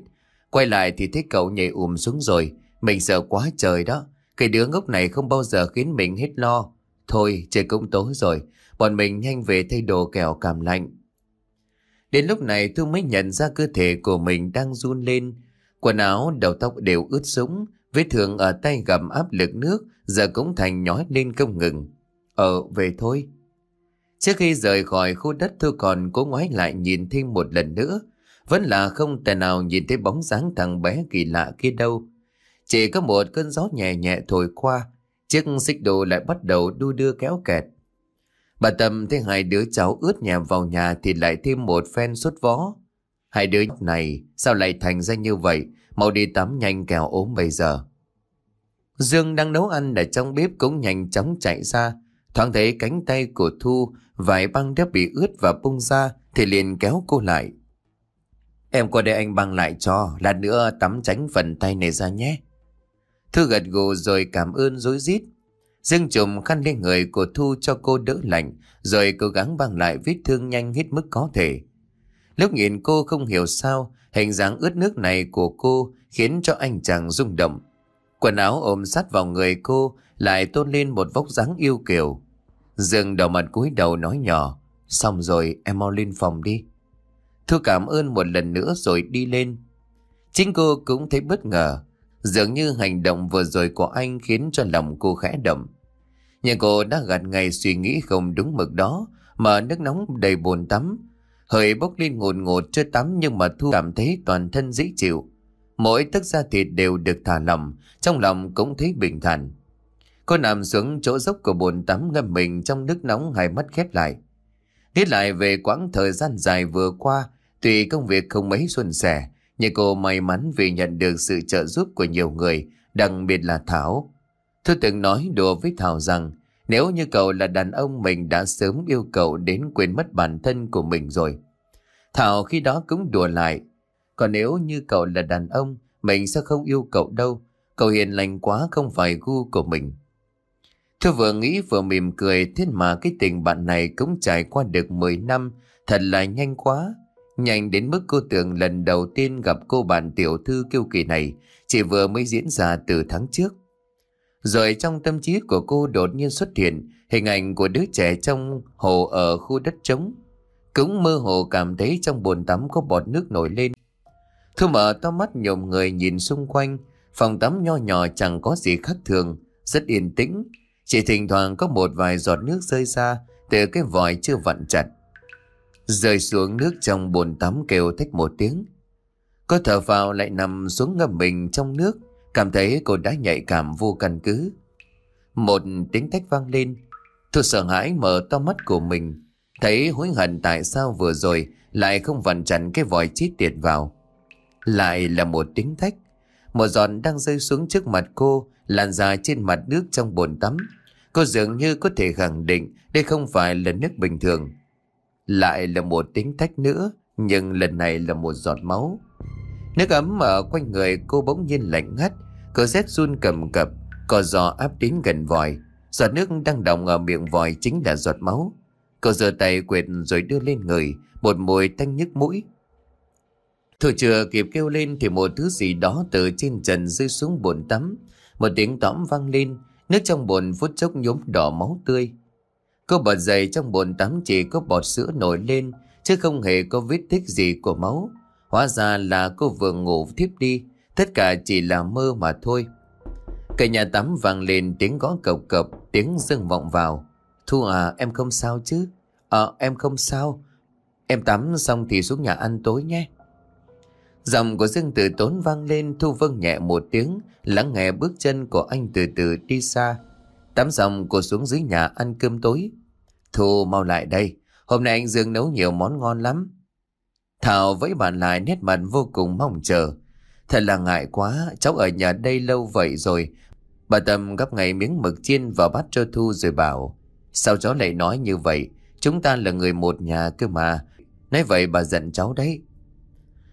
Quay lại thì thấy cậu nhảy ùm xuống rồi. Mình sợ quá trời đó. Cái đứa ngốc này không bao giờ khiến mình hết lo. Thôi trời cũng tối rồi. Bọn mình nhanh về thay đồ kẻo cảm lạnh. Đến lúc này tôi mới nhận ra cơ thể của mình đang run lên. Quần áo, đầu tóc đều ướt sũng. Vết thương ở tay gầm áp lực nước giờ cũng thành nhói lên không ngừng. Ờ, về thôi. Trước khi rời khỏi khu đất tôi còn cố ngoái lại nhìn thêm một lần nữa. Vẫn là không thể nào nhìn thấy bóng dáng thằng bé kỳ lạ kia đâu. Chỉ có một cơn gió nhẹ nhẹ thổi qua, chiếc xích đồ lại bắt đầu đu đưa kéo kẹt. Bà Tâm thấy hai đứa cháu ướt nhẹ vào nhà thì lại thêm một phen sốt vó. Hai đứa này sao lại thành ra như vậy, mau đi tắm nhanh kẻo ốm bây giờ. Dương đang nấu ăn ở trong bếp cũng nhanh chóng chạy ra, thoáng thấy cánh tay của Thu vải băng đã bị ướt và bung ra thì liền kéo cô lại. Em qua đây anh băng lại cho, lát nữa tắm tránh phần tay này ra nhé. Thư gật gù rồi cảm ơn dối rít Dương trùm khăn lên người của Thu cho cô đỡ lạnh, rồi cố gắng băng lại vết thương nhanh hết mức có thể. Lúc nhìn cô không hiểu sao, hình dáng ướt nước này của cô khiến cho anh chàng rung động. Quần áo ôm sát vào người cô lại tôn lên một vóc dáng yêu kiều. Dương đầu mặt cúi đầu nói nhỏ Xong rồi em mau lên phòng đi thưa cảm ơn một lần nữa rồi đi lên Chính cô cũng thấy bất ngờ Dường như hành động vừa rồi của anh khiến cho lòng cô khẽ động Nhưng cô đã gạt ngày suy nghĩ không đúng mực đó Mà nước nóng đầy bồn tắm Hơi bốc lên ngột ngột chưa tắm nhưng mà Thu cảm thấy toàn thân dễ chịu Mỗi tức ra thịt đều được thả lòng Trong lòng cũng thấy bình thản Cô nằm xuống chỗ dốc của bồn tắm ngâm mình trong nước nóng hai mắt khép lại. tiết lại về quãng thời gian dài vừa qua, tuy công việc không mấy suôn sẻ, nhưng cô may mắn vì nhận được sự trợ giúp của nhiều người, đặc biệt là Thảo. Thư từng nói đùa với Thảo rằng, nếu như cậu là đàn ông mình đã sớm yêu cậu đến quên mất bản thân của mình rồi. Thảo khi đó cũng đùa lại, còn nếu như cậu là đàn ông, mình sẽ không yêu cậu đâu, cậu hiền lành quá không phải gu của mình. Thư vừa nghĩ vừa mỉm cười Thế mà cái tình bạn này cũng trải qua được 10 năm Thật là nhanh quá Nhanh đến mức cô tưởng lần đầu tiên gặp cô bạn tiểu thư kiêu kỳ này Chỉ vừa mới diễn ra từ tháng trước Rồi trong tâm trí của cô đột nhiên xuất hiện Hình ảnh của đứa trẻ trong hồ ở khu đất trống Cũng mơ hồ cảm thấy trong bồn tắm có bọt nước nổi lên Thu mở to mắt nhộm người nhìn xung quanh Phòng tắm nho nhỏ chẳng có gì khác thường Rất yên tĩnh chỉ thỉnh thoảng có một vài giọt nước rơi ra từ cái vòi chưa vặn chặt. Rơi xuống nước trong bồn tắm kêu thích một tiếng. Cô thở vào lại nằm xuống ngâm mình trong nước, cảm thấy cô đã nhạy cảm vô căn cứ. Một tiếng thách vang lên, Thu sợ hãi mở to mắt của mình, thấy hối hận tại sao vừa rồi lại không vặn chặn cái vòi chít tiệt vào. Lại là một tiếng thách, một giọt đang rơi xuống trước mặt cô, làn dài trên mặt nước trong bồn tắm. Cô dường như có thể khẳng định đây không phải là nước bình thường. Lại là một tính thách nữa, nhưng lần này là một giọt máu. Nước ấm ở quanh người cô bỗng nhiên lạnh ngắt, cơn rét run cầm cập, cò giò áp đến gần vòi. Giọt nước đang đọng ở miệng vòi chính là giọt máu. Cô giơ tay quệt rồi đưa lên người, một mùi tanh nhức mũi. Thủ chưa kịp kêu lên thì một thứ gì đó từ trên trần rơi xuống bồn tắm. Một tiếng tõm vang lên, Nước trong bồn phút chốc nhốm đỏ máu tươi. Cô bật dậy trong bồn tắm chỉ có bọt sữa nổi lên, chứ không hề có vết tích gì của máu. Hóa ra là cô vừa ngủ thiếp đi, tất cả chỉ là mơ mà thôi. Cả nhà tắm vang lên tiếng gõ cộc cộc, tiếng dương vọng vào. Thu à, em không sao chứ? Ờ, em không sao. Em tắm xong thì xuống nhà ăn tối nhé. Giọng của Dương Tử Tốn vang lên Thu Vân nhẹ một tiếng Lắng nghe bước chân của anh từ từ đi xa Tắm dòng cô xuống dưới nhà ăn cơm tối Thu mau lại đây Hôm nay anh Dương nấu nhiều món ngon lắm Thảo với bạn lại nét mặt vô cùng mong chờ Thật là ngại quá Cháu ở nhà đây lâu vậy rồi Bà Tâm gấp ngay miếng mực chiên vào bát cho Thu rồi bảo Sao cháu lại nói như vậy Chúng ta là người một nhà cơ mà Nói vậy bà giận cháu đấy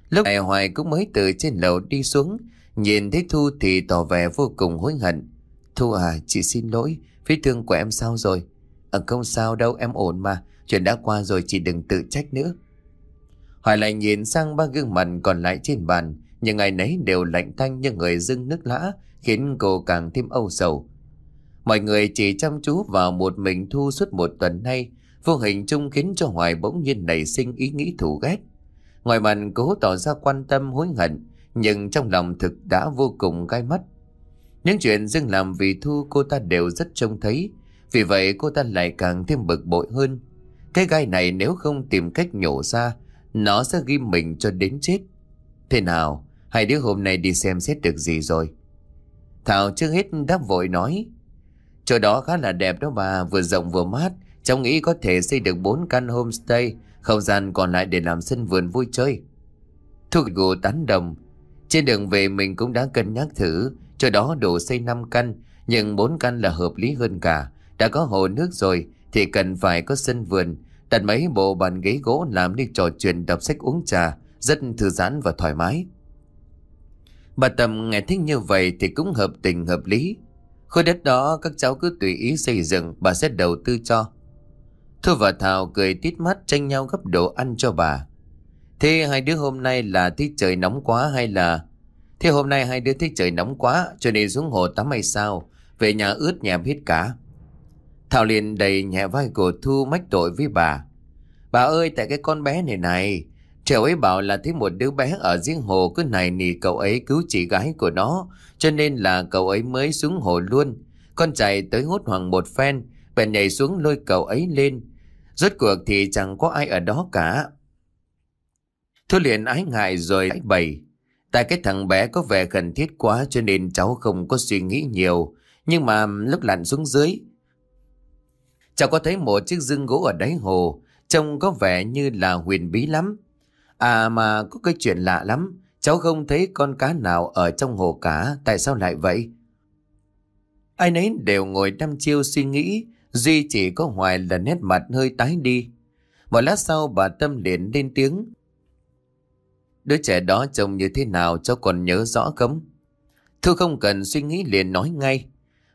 Lúc này Hoài cũng mới từ trên lầu đi xuống, nhìn thấy Thu thì tỏ vẻ vô cùng hối hận. Thu à, chị xin lỗi, vết thương của em sao rồi? À, không sao đâu, em ổn mà, chuyện đã qua rồi chị đừng tự trách nữa. Hoài lại nhìn sang ba gương mặt còn lại trên bàn, nhưng ngày nấy đều lạnh thanh như người dưng nước lã, khiến cô càng thêm âu sầu. Mọi người chỉ chăm chú vào một mình Thu suốt một tuần nay, vô hình chung khiến cho Hoài bỗng nhiên nảy sinh ý nghĩ thù ghét. Ngoài mặt cố tỏ ra quan tâm hối hận, nhưng trong lòng thực đã vô cùng gai mắt. Những chuyện Dương làm vì Thu cô ta đều rất trông thấy, vì vậy cô ta lại càng thêm bực bội hơn. Cái gai này nếu không tìm cách nhổ ra, nó sẽ ghim mình cho đến chết. Thế nào, hai đứa hôm nay đi xem xét được gì rồi? Thảo trước hết đáp vội nói. Chỗ đó khá là đẹp đó bà, vừa rộng vừa mát. Cháu nghĩ có thể xây được 4 căn homestay không gian còn lại để làm sân vườn vui chơi. Thu gỗ tán đồng. Trên đường về mình cũng đã cân nhắc thử, cho đó đổ xây 5 căn, nhưng 4 căn là hợp lý hơn cả. Đã có hồ nước rồi thì cần phải có sân vườn, đặt mấy bộ bàn ghế gỗ làm đi trò chuyện đọc sách uống trà, rất thư giãn và thoải mái. Bà Tâm nghe thích như vậy thì cũng hợp tình hợp lý. khu đất đó các cháu cứ tùy ý xây dựng bà sẽ đầu tư cho. Thu và Thảo cười tít mắt tranh nhau gấp đồ ăn cho bà. Thế hai đứa hôm nay là thích trời nóng quá hay là... Thế hôm nay hai đứa thích trời nóng quá cho nên xuống hồ tắm hay sao? Về nhà ướt nhà hết cả. Thảo liền đầy nhẹ vai của Thu mách tội với bà. Bà ơi tại cái con bé này này, Trèo ấy bảo là thấy một đứa bé ở giếng hồ cứ này nì cậu ấy cứu chị gái của nó, cho nên là cậu ấy mới xuống hồ luôn. Con trai tới hốt hoảng một phen, bèn nhảy xuống lôi cậu ấy lên. Rốt cuộc thì chẳng có ai ở đó cả. Thu liền ái ngại rồi ái bày. Tại cái thằng bé có vẻ khẩn thiết quá cho nên cháu không có suy nghĩ nhiều. Nhưng mà lúc lặn xuống dưới, cháu có thấy một chiếc dương gỗ ở đáy hồ, trông có vẻ như là huyền bí lắm. À mà có cái chuyện lạ lắm, cháu không thấy con cá nào ở trong hồ cá, tại sao lại vậy? Ai nấy đều ngồi đăm chiêu suy nghĩ, Duy chỉ có hoài là nét mặt hơi tái đi. Một lát sau bà Tâm liền lên tiếng. Đứa trẻ đó trông như thế nào cháu còn nhớ rõ không? Thư không cần suy nghĩ liền nói ngay.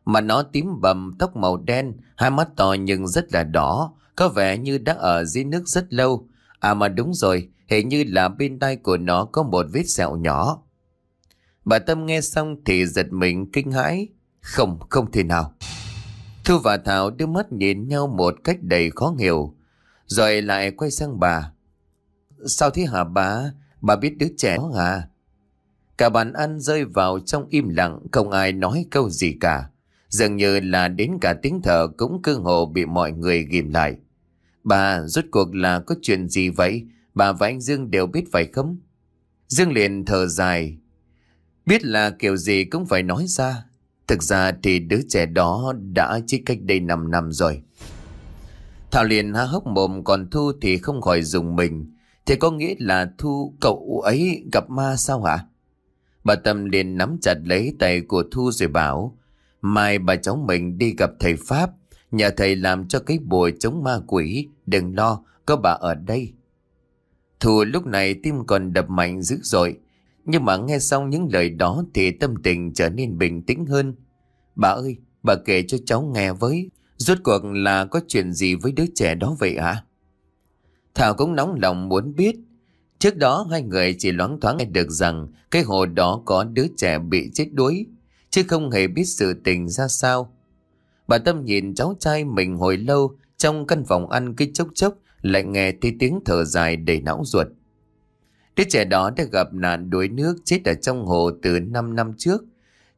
Mà nó tím bầm, tóc màu đen, hai mắt to nhưng rất là đỏ, có vẻ như đã ở dưới nước rất lâu. À mà đúng rồi, hình như là bên tay của nó có một vết sẹo nhỏ. Bà Tâm nghe xong thì giật mình kinh hãi. Không, không thể nào. Thu và Thảo đưa mắt nhìn nhau một cách đầy khó hiểu. Rồi lại quay sang bà. Sao thế hả bà? Bà biết đứa trẻ đó à? Cả bàn ăn rơi vào trong im lặng, không ai nói câu gì cả. Dường như là đến cả tiếng thở cũng cơ hồ bị mọi người ghim lại. Bà, rốt cuộc là có chuyện gì vậy? Bà và anh Dương đều biết phải không? Dương liền thở dài. Biết là kiểu gì cũng phải nói ra, Thực ra thì đứa trẻ đó đã chỉ cách đây 5 năm rồi. Thảo liền há hốc mồm còn Thu thì không khỏi dùng mình. Thì có nghĩa là Thu cậu ấy gặp ma sao hả? Bà Tâm liền nắm chặt lấy tay của Thu rồi bảo Mai bà cháu mình đi gặp thầy Pháp nhờ thầy làm cho cái bùa chống ma quỷ Đừng lo, có bà ở đây Thu lúc này tim còn đập mạnh dữ dội nhưng mà nghe xong những lời đó thì tâm tình trở nên bình tĩnh hơn. Bà ơi, bà kể cho cháu nghe với, rốt cuộc là có chuyện gì với đứa trẻ đó vậy hả Thảo cũng nóng lòng muốn biết. Trước đó hai người chỉ loáng thoáng nghe được rằng cái hồ đó có đứa trẻ bị chết đuối, chứ không hề biết sự tình ra sao. Bà Tâm nhìn cháu trai mình hồi lâu trong căn phòng ăn cứ chốc chốc lại nghe thấy tiếng thở dài đầy não ruột. Đứa trẻ đó đã gặp nạn đuối nước chết ở trong hồ từ 5 năm trước.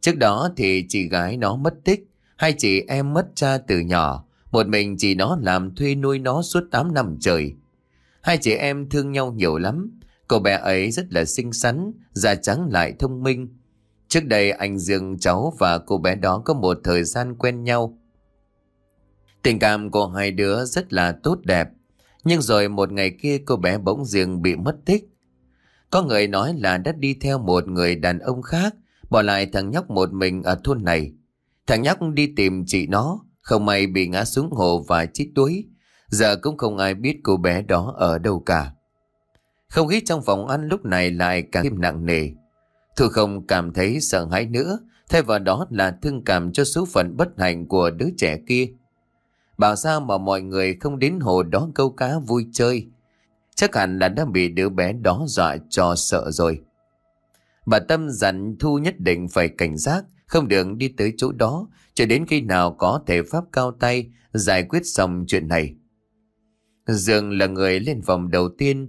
Trước đó thì chị gái nó mất tích, hai chị em mất cha từ nhỏ, một mình chị nó làm thuê nuôi nó suốt 8 năm trời. Hai chị em thương nhau nhiều lắm, cậu bé ấy rất là xinh xắn, da trắng lại thông minh. Trước đây anh Dương cháu và cô bé đó có một thời gian quen nhau. Tình cảm của hai đứa rất là tốt đẹp, nhưng rồi một ngày kia cô bé bỗng riêng bị mất tích có người nói là đã đi theo một người đàn ông khác, bỏ lại thằng nhóc một mình ở thôn này. Thằng nhóc đi tìm chị nó, không may bị ngã xuống hồ và chết đuối. Giờ cũng không ai biết cô bé đó ở đâu cả. Không khí trong phòng ăn lúc này lại càng thêm nặng nề. Thu không cảm thấy sợ hãi nữa, thay vào đó là thương cảm cho số phận bất hạnh của đứa trẻ kia. Bảo sao mà mọi người không đến hồ đó câu cá vui chơi, Chắc hẳn là đã bị đứa bé đó dọa cho sợ rồi. Bà Tâm dặn Thu nhất định phải cảnh giác, không được đi tới chỗ đó, cho đến khi nào có thể pháp cao tay giải quyết xong chuyện này. Dương là người lên vòng đầu tiên.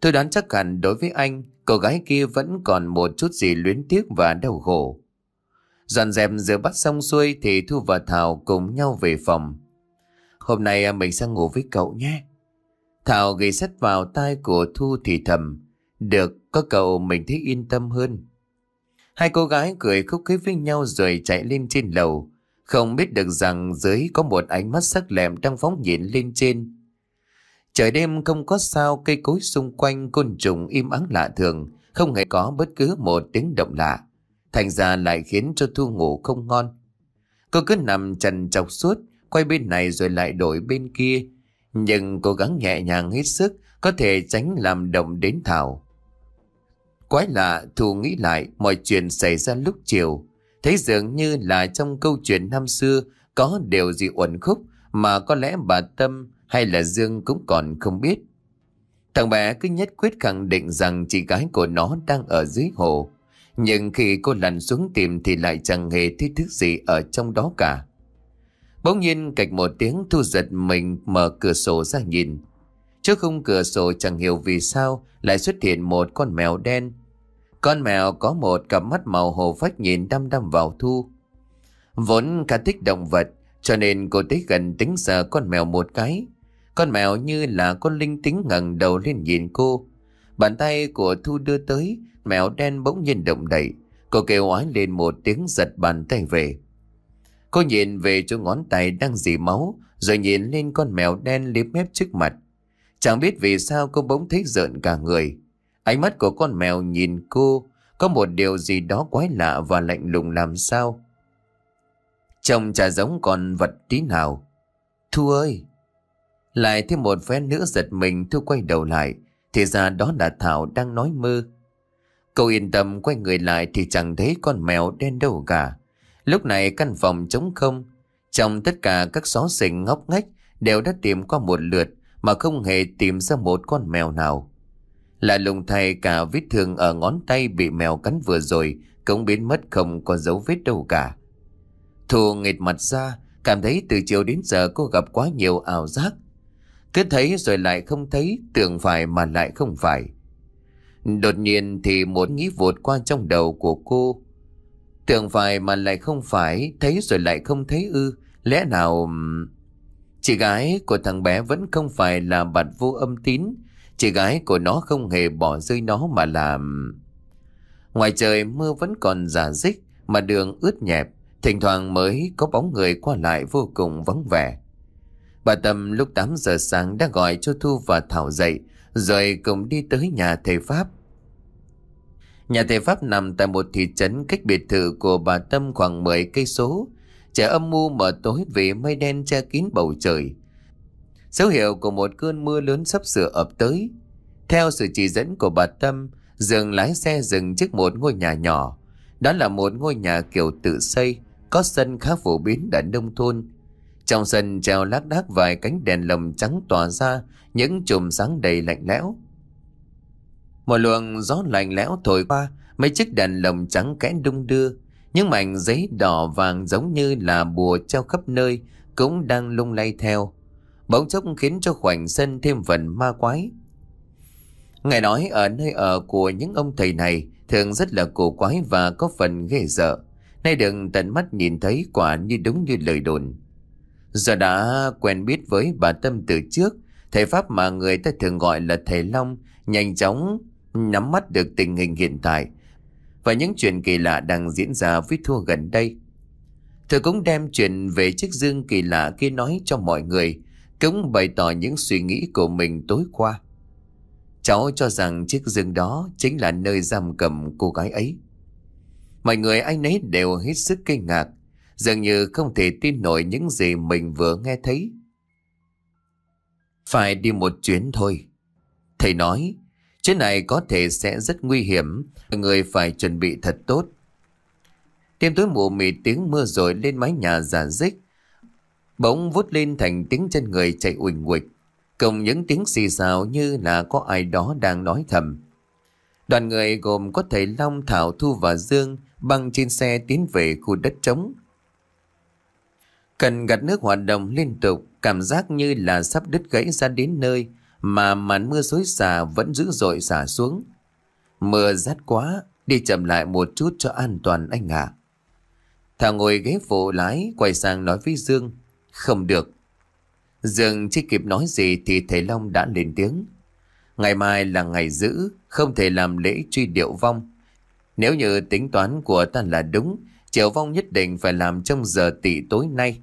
Tôi đoán chắc hẳn đối với anh, cô gái kia vẫn còn một chút gì luyến tiếc và đau khổ. Dọn dẹp rửa bắt xong xuôi thì Thu và Thảo cùng nhau về phòng. Hôm nay à, mình sẽ ngủ với cậu nhé. Thảo gầy sắt vào tai của Thu thì thầm. Được, có cậu mình thấy yên tâm hơn. Hai cô gái cười khúc khích với nhau rồi chạy lên trên lầu. Không biết được rằng dưới có một ánh mắt sắc lẹm đang phóng nhìn lên trên. Trời đêm không có sao cây cối xung quanh côn trùng im ắng lạ thường, không hề có bất cứ một tiếng động lạ. Thành ra lại khiến cho Thu ngủ không ngon. Cô cứ nằm trần chọc suốt, quay bên này rồi lại đổi bên kia, nhưng cố gắng nhẹ nhàng hết sức có thể tránh làm động đến Thảo. Quái lạ, Thu nghĩ lại mọi chuyện xảy ra lúc chiều, thấy dường như là trong câu chuyện năm xưa có điều gì uẩn khúc mà có lẽ bà Tâm hay là Dương cũng còn không biết. Thằng bé cứ nhất quyết khẳng định rằng chị gái của nó đang ở dưới hồ, nhưng khi cô lặn xuống tìm thì lại chẳng hề thấy thứ gì ở trong đó cả. Bỗng nhiên cạch một tiếng Thu giật mình mở cửa sổ ra nhìn. Trước khung cửa sổ chẳng hiểu vì sao lại xuất hiện một con mèo đen. Con mèo có một cặp mắt màu hồ phách nhìn đăm đăm vào Thu. Vốn cả thích động vật, cho nên cô thích gần tính giờ con mèo một cái. Con mèo như là con linh tính ngẩng đầu lên nhìn cô. Bàn tay của Thu đưa tới, mèo đen bỗng nhiên động đậy. Cô kêu oái lên một tiếng giật bàn tay về. Cô nhìn về chỗ ngón tay đang dì máu Rồi nhìn lên con mèo đen liếm mép trước mặt Chẳng biết vì sao cô bỗng thấy giận cả người Ánh mắt của con mèo nhìn cô Có một điều gì đó quái lạ và lạnh lùng làm sao Chồng chả giống còn vật tí nào Thu ơi Lại thêm một phen nữa giật mình Thu quay đầu lại Thì ra đó là Thảo đang nói mơ Cậu yên tâm quay người lại Thì chẳng thấy con mèo đen đâu cả Lúc này căn phòng trống không. Trong tất cả các xó xỉnh ngóc ngách đều đã tìm qua một lượt mà không hề tìm ra một con mèo nào. là lùng thay cả vết thương ở ngón tay bị mèo cắn vừa rồi cũng biến mất không có dấu vết đâu cả. Thù nghệt mặt ra, cảm thấy từ chiều đến giờ cô gặp quá nhiều ảo giác. Cứ thấy rồi lại không thấy, tưởng phải mà lại không phải. Đột nhiên thì một nghĩ vụt qua trong đầu của cô, Tưởng phải mà lại không phải, thấy rồi lại không thấy ư, lẽ nào... Chị gái của thằng bé vẫn không phải là bạn vô âm tín, chị gái của nó không hề bỏ rơi nó mà làm... Ngoài trời mưa vẫn còn giả dích, mà đường ướt nhẹp, thỉnh thoảng mới có bóng người qua lại vô cùng vắng vẻ. Bà Tâm lúc 8 giờ sáng đã gọi cho Thu và Thảo dậy, rồi cùng đi tới nhà thầy Pháp Nhà thầy Pháp nằm tại một thị trấn cách biệt thự của bà Tâm khoảng 10 cây số. Trời âm mưu mở tối vì mây đen che kín bầu trời. Dấu hiệu của một cơn mưa lớn sắp sửa ập tới. Theo sự chỉ dẫn của bà Tâm, dừng lái xe dừng trước một ngôi nhà nhỏ. Đó là một ngôi nhà kiểu tự xây, có sân khá phổ biến ở nông thôn. Trong sân treo lác đác vài cánh đèn lồng trắng tỏa ra những chùm sáng đầy lạnh lẽo. Một luồng gió lạnh lẽo thổi qua, mấy chiếc đèn lồng trắng kẽ đung đưa. Những mảnh giấy đỏ vàng giống như là bùa treo khắp nơi cũng đang lung lay theo. Bỗng chốc khiến cho khoảnh sân thêm vần ma quái. Ngài nói ở nơi ở của những ông thầy này thường rất là cổ quái và có phần ghê sợ. Nay đừng tận mắt nhìn thấy quả như đúng như lời đồn. Giờ đã quen biết với bà Tâm từ trước, thầy Pháp mà người ta thường gọi là thầy Long, nhanh chóng nắm mắt được tình hình hiện tại và những chuyện kỳ lạ đang diễn ra với thua gần đây. Thầy cũng đem chuyện về chiếc dương kỳ lạ kia nói cho mọi người, cũng bày tỏ những suy nghĩ của mình tối qua. Cháu cho rằng chiếc dương đó chính là nơi giam cầm cô gái ấy. Mọi người ai nấy đều hết sức kinh ngạc, dường như không thể tin nổi những gì mình vừa nghe thấy. Phải đi một chuyến thôi. Thầy nói, Chuyến này có thể sẽ rất nguy hiểm, người phải chuẩn bị thật tốt. Đêm tối mù mịt tiếng mưa rồi lên mái nhà giả dích. Bỗng vút lên thành tiếng chân người chạy uỳnh uịch. Cùng những tiếng xì xào như là có ai đó đang nói thầm. Đoàn người gồm có thầy Long, Thảo, Thu và Dương băng trên xe tiến về khu đất trống. Cần gặt nước hoạt động liên tục, cảm giác như là sắp đứt gãy ra đến nơi mà màn mưa xối xả vẫn dữ dội xả xuống. Mưa rát quá, đi chậm lại một chút cho an toàn anh ạ. À. Thảo ngồi ghế phụ lái, quay sang nói với Dương, không được. Dương chưa kịp nói gì thì thầy Long đã lên tiếng. Ngày mai là ngày giữ, không thể làm lễ truy điệu vong. Nếu như tính toán của ta là đúng, triệu vong nhất định phải làm trong giờ tỷ tối nay.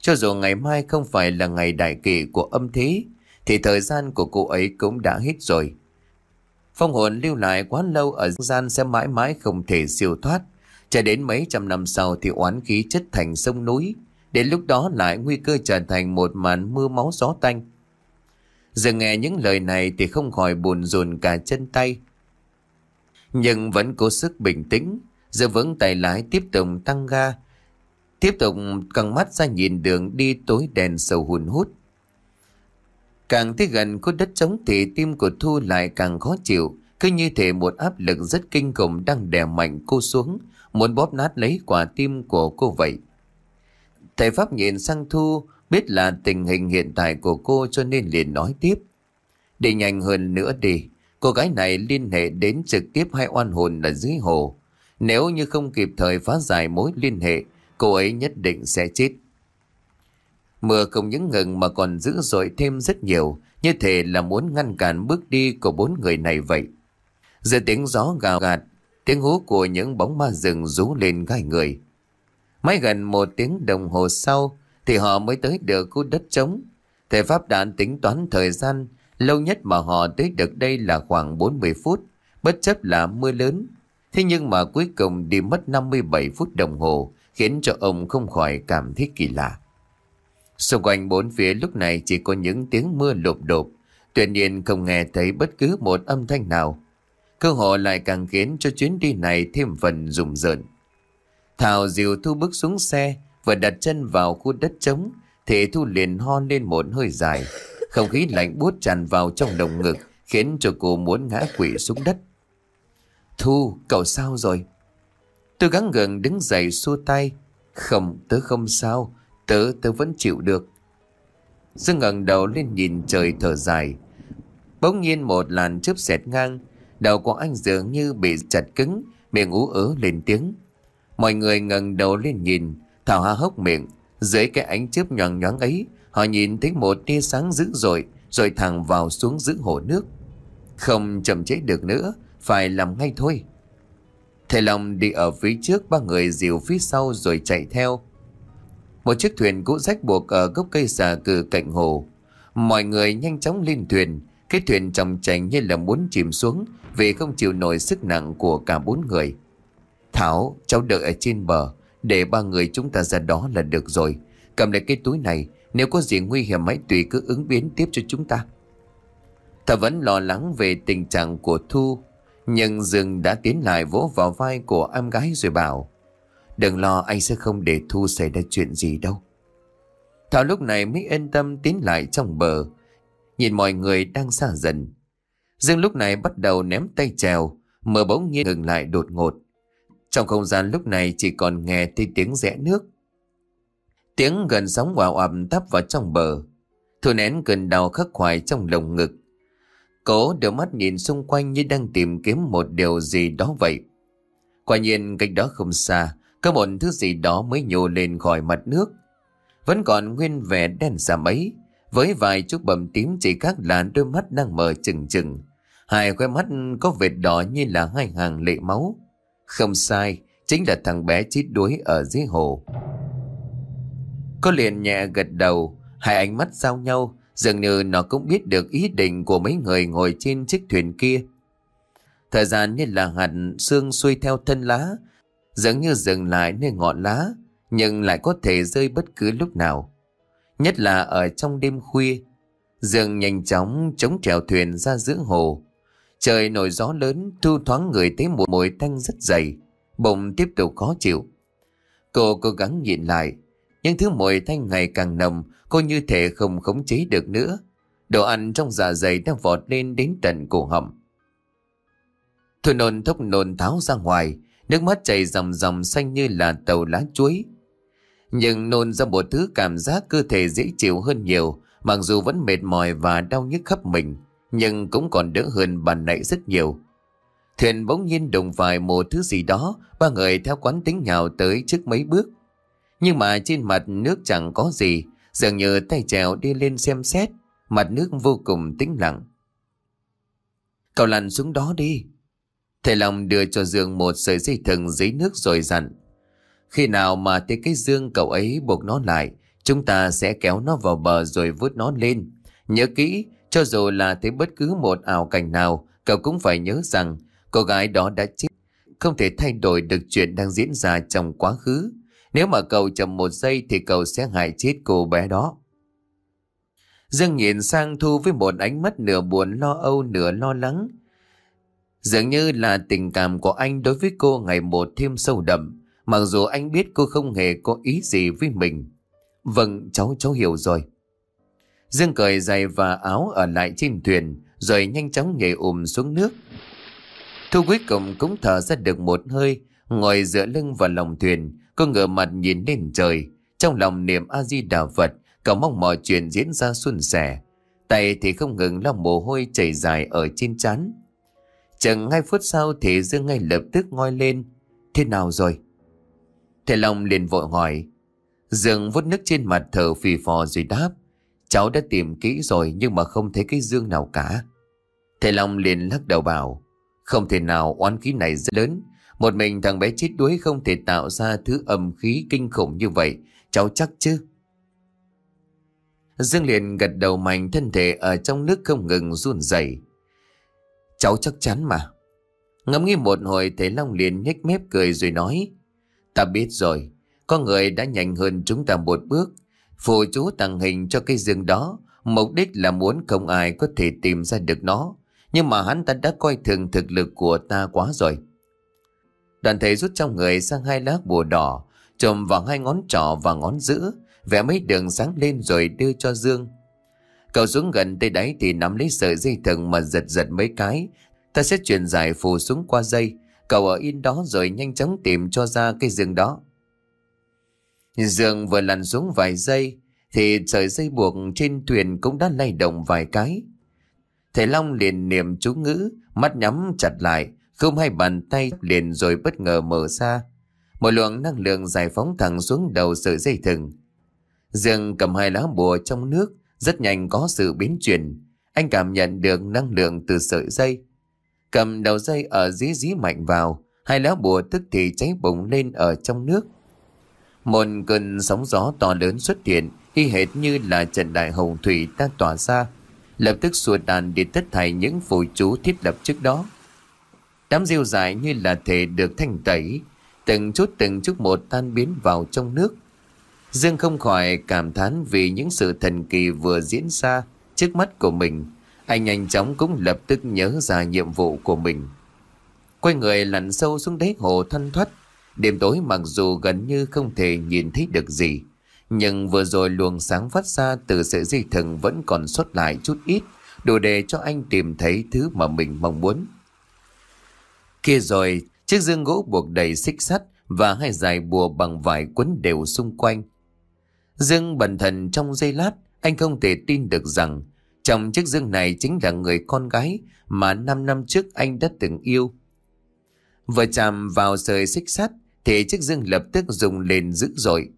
Cho dù ngày mai không phải là ngày đại kỷ của âm thế, thì thời gian của cô ấy cũng đã hết rồi. Phong hồn lưu lại quá lâu ở gian sẽ mãi mãi không thể siêu thoát. Chờ đến mấy trăm năm sau thì oán khí chất thành sông núi. Đến lúc đó lại nguy cơ trở thành một màn mưa máu gió tanh. Giờ nghe những lời này thì không khỏi buồn rùn cả chân tay. Nhưng vẫn cố sức bình tĩnh, Giờ vững tay lái tiếp tục tăng ga. Tiếp tục căng mắt ra nhìn đường đi tối đèn sầu hùn hút. Càng tới gần khu đất trống thì tim của Thu lại càng khó chịu, cứ như thể một áp lực rất kinh khủng đang đè mạnh cô xuống, muốn bóp nát lấy quả tim của cô vậy. Thầy Pháp nhìn sang Thu, biết là tình hình hiện tại của cô cho nên liền nói tiếp. Để nhanh hơn nữa đi, cô gái này liên hệ đến trực tiếp hai oan hồn ở dưới hồ. Nếu như không kịp thời phá giải mối liên hệ, cô ấy nhất định sẽ chết. Mưa không những ngừng mà còn dữ dội thêm rất nhiều, như thể là muốn ngăn cản bước đi của bốn người này vậy. Giữa tiếng gió gào gạt, tiếng hú của những bóng ma rừng rú lên gai người. Mấy gần một tiếng đồng hồ sau thì họ mới tới được khu đất trống. Thầy Pháp đã tính toán thời gian, lâu nhất mà họ tới được đây là khoảng 40 phút, bất chấp là mưa lớn. Thế nhưng mà cuối cùng đi mất 57 phút đồng hồ, khiến cho ông không khỏi cảm thấy kỳ lạ. Xung quanh bốn phía lúc này chỉ có những tiếng mưa lộp đột Tuy nhiên không nghe thấy bất cứ một âm thanh nào Cơ hội lại càng khiến cho chuyến đi này thêm phần rùng rợn Thảo diều Thu bước xuống xe và đặt chân vào khu đất trống Thì Thu liền hon lên một hơi dài Không khí lạnh buốt tràn vào trong đồng ngực Khiến cho cô muốn ngã quỵ xuống đất Thu, cậu sao rồi? Tôi gắng gần đứng dậy xua tay Không, tớ không sao Tớ, tớ vẫn chịu được. Dương ngẩng đầu lên nhìn trời thở dài. Bỗng nhiên một làn chớp xẹt ngang, đầu của anh dường như bị chặt cứng, miệng ú ớ lên tiếng. Mọi người ngẩng đầu lên nhìn, Thảo há hốc miệng, dưới cái ánh chớp nhọn nhón ấy, họ nhìn thấy một tia sáng dữ dội, rồi thẳng vào xuống giữ hồ nước. Không chậm chế được nữa, phải làm ngay thôi. Thầy Long đi ở phía trước, ba người dìu phía sau rồi chạy theo, một chiếc thuyền cũ rách buộc ở gốc cây xà cừ cạnh hồ. Mọi người nhanh chóng lên thuyền. Cái thuyền tròng trành như là muốn chìm xuống vì không chịu nổi sức nặng của cả bốn người. Thảo, cháu đợi ở trên bờ. Để ba người chúng ta ra đó là được rồi. Cầm lấy cái túi này. Nếu có gì nguy hiểm hãy tùy cứ ứng biến tiếp cho chúng ta. Thảo vẫn lo lắng về tình trạng của Thu. Nhưng Dương đã tiến lại vỗ vào vai của em gái rồi bảo. Đừng lo anh sẽ không để Thu xảy ra chuyện gì đâu Thảo lúc này mới yên tâm tiến lại trong bờ Nhìn mọi người đang xa dần Dương lúc này bắt đầu ném tay trèo Mở bỗng nhiên ngừng lại đột ngột Trong không gian lúc này chỉ còn nghe thấy tiếng rẽ nước Tiếng gần sóng òa ập tắp vào trong bờ Thu nén cơn đau khắc khoải trong lồng ngực Cố đưa mắt nhìn xung quanh như đang tìm kiếm một điều gì đó vậy Quả nhiên cách đó không xa có một thứ gì đó mới nhô lên khỏi mặt nước Vẫn còn nguyên vẻ đen xà mấy Với vài chút bầm tím chỉ khác là đôi mắt đang mở chừng chừng Hai khoe mắt có vệt đỏ như là hai hàng lệ máu Không sai Chính là thằng bé chết đuối ở dưới hồ có liền nhẹ gật đầu Hai ánh mắt giao nhau Dường như nó cũng biết được ý định của mấy người ngồi trên chiếc thuyền kia Thời gian như là hạt xương xuôi theo thân lá dường như dừng lại nơi ngọn lá, nhưng lại có thể rơi bất cứ lúc nào. Nhất là ở trong đêm khuya, dường nhanh chóng chống trèo thuyền ra giữa hồ. Trời nổi gió lớn thu thoáng người thấy một mùi thanh rất dày, bụng tiếp tục khó chịu. Cô cố gắng nhịn lại, nhưng thứ mùi thanh ngày càng nồng, cô như thể không khống chế được nữa. Đồ ăn trong dạ dày đang vọt lên đến tận cổ họng. Thôi nôn thốc nôn tháo ra ngoài Nước mắt chảy dòng dòng xanh như là tàu lá chuối Nhưng nôn ra một thứ cảm giác cơ thể dễ chịu hơn nhiều Mặc dù vẫn mệt mỏi và đau nhức khắp mình Nhưng cũng còn đỡ hơn bàn nãy rất nhiều Thuyền bỗng nhiên đụng vài một thứ gì đó Ba người theo quán tính nhào tới trước mấy bước Nhưng mà trên mặt nước chẳng có gì Dường như tay trèo đi lên xem xét Mặt nước vô cùng tĩnh lặng Cậu lặn xuống đó đi Thầy Long đưa cho Dương một sợi dây thừng dưới nước rồi dặn. Khi nào mà thấy cái dương cậu ấy buộc nó lại, chúng ta sẽ kéo nó vào bờ rồi vớt nó lên. Nhớ kỹ, cho dù là thấy bất cứ một ảo cảnh nào, cậu cũng phải nhớ rằng cô gái đó đã chết. Không thể thay đổi được chuyện đang diễn ra trong quá khứ. Nếu mà cậu chậm một giây thì cậu sẽ hại chết cô bé đó. Dương nhìn sang Thu với một ánh mắt nửa buồn lo âu nửa lo lắng. Dường như là tình cảm của anh đối với cô ngày một thêm sâu đậm, mặc dù anh biết cô không hề có ý gì với mình. Vâng, cháu cháu hiểu rồi. Dương cởi giày và áo ở lại trên thuyền, rồi nhanh chóng nhảy ùm xuống nước. Thu cuối cùng cũng thở ra được một hơi, ngồi giữa lưng vào lòng thuyền, cô ngửa mặt nhìn lên trời, trong lòng niềm A-di-đà vật cầu mong mọi chuyện diễn ra suôn sẻ. Tay thì không ngừng lòng mồ hôi chảy dài ở trên trán chẳng ngay phút sau thì Dương ngay lập tức ngoi lên. Thế nào rồi? Thầy Long liền vội hỏi. Dương vút nước trên mặt thở phì phò rồi đáp. Cháu đã tìm kỹ rồi nhưng mà không thấy cái Dương nào cả. Thầy Long liền lắc đầu bảo. Không thể nào oán khí này rất lớn. Một mình thằng bé chết đuối không thể tạo ra thứ âm khí kinh khủng như vậy. Cháu chắc chứ? Dương liền gật đầu mạnh thân thể ở trong nước không ngừng run rẩy. Cháu chắc chắn mà. Ngẫm nghĩ một hồi thấy Long liền nhếch mép cười rồi nói. Ta biết rồi, có người đã nhanh hơn chúng ta một bước. Phụ chú tàng hình cho cái dương đó, mục đích là muốn không ai có thể tìm ra được nó. Nhưng mà hắn ta đã coi thường thực lực của ta quá rồi. Đoàn thầy rút trong người sang hai lá bùa đỏ, trộm vào hai ngón trỏ và ngón giữa, vẽ mấy đường sáng lên rồi đưa cho Dương. Cậu xuống gần tay đáy thì nắm lấy sợi dây thừng mà giật giật mấy cái. Ta sẽ truyền giải phù xuống qua dây. Cậu ở in đó rồi nhanh chóng tìm cho ra cái giường đó. Giường vừa lăn xuống vài giây thì sợi dây buộc trên thuyền cũng đã lay động vài cái. Thầy Long liền niệm chú ngữ, mắt nhắm chặt lại, không hay bàn tay liền rồi bất ngờ mở ra. Một luồng năng lượng giải phóng thẳng xuống đầu sợi dây thừng. Dương cầm hai lá bùa trong nước, rất nhanh có sự biến chuyển. Anh cảm nhận được năng lượng từ sợi dây. Cầm đầu dây ở dưới dí mạnh vào. Hai lá bùa tức thì cháy bùng lên ở trong nước. Một cơn sóng gió to lớn xuất hiện. Y hệt như là trận đại hồng thủy đang tỏa ra. Lập tức xua tàn đi tất thảy những phù chú thiết lập trước đó. Đám diêu dài như là thể được thanh tẩy. Từng chút từng chút một tan biến vào trong nước Dương không khỏi cảm thán vì những sự thần kỳ vừa diễn ra trước mắt của mình. Anh nhanh chóng cũng lập tức nhớ ra nhiệm vụ của mình. Quay người lặn sâu xuống đáy hồ thân thoát. Đêm tối mặc dù gần như không thể nhìn thấy được gì. Nhưng vừa rồi luồng sáng phát ra từ sự di thần vẫn còn xuất lại chút ít, đủ để cho anh tìm thấy thứ mà mình mong muốn. Kia rồi, chiếc dương gỗ buộc đầy xích sắt và hai dài bùa bằng vải quấn đều xung quanh. Dương bẩn thần trong giây lát, anh không thể tin được rằng trong chiếc dương này chính là người con gái mà 5 năm trước anh đã từng yêu. Vừa chạm vào sợi xích sắt thì chiếc dương lập tức dùng lên dữ dội.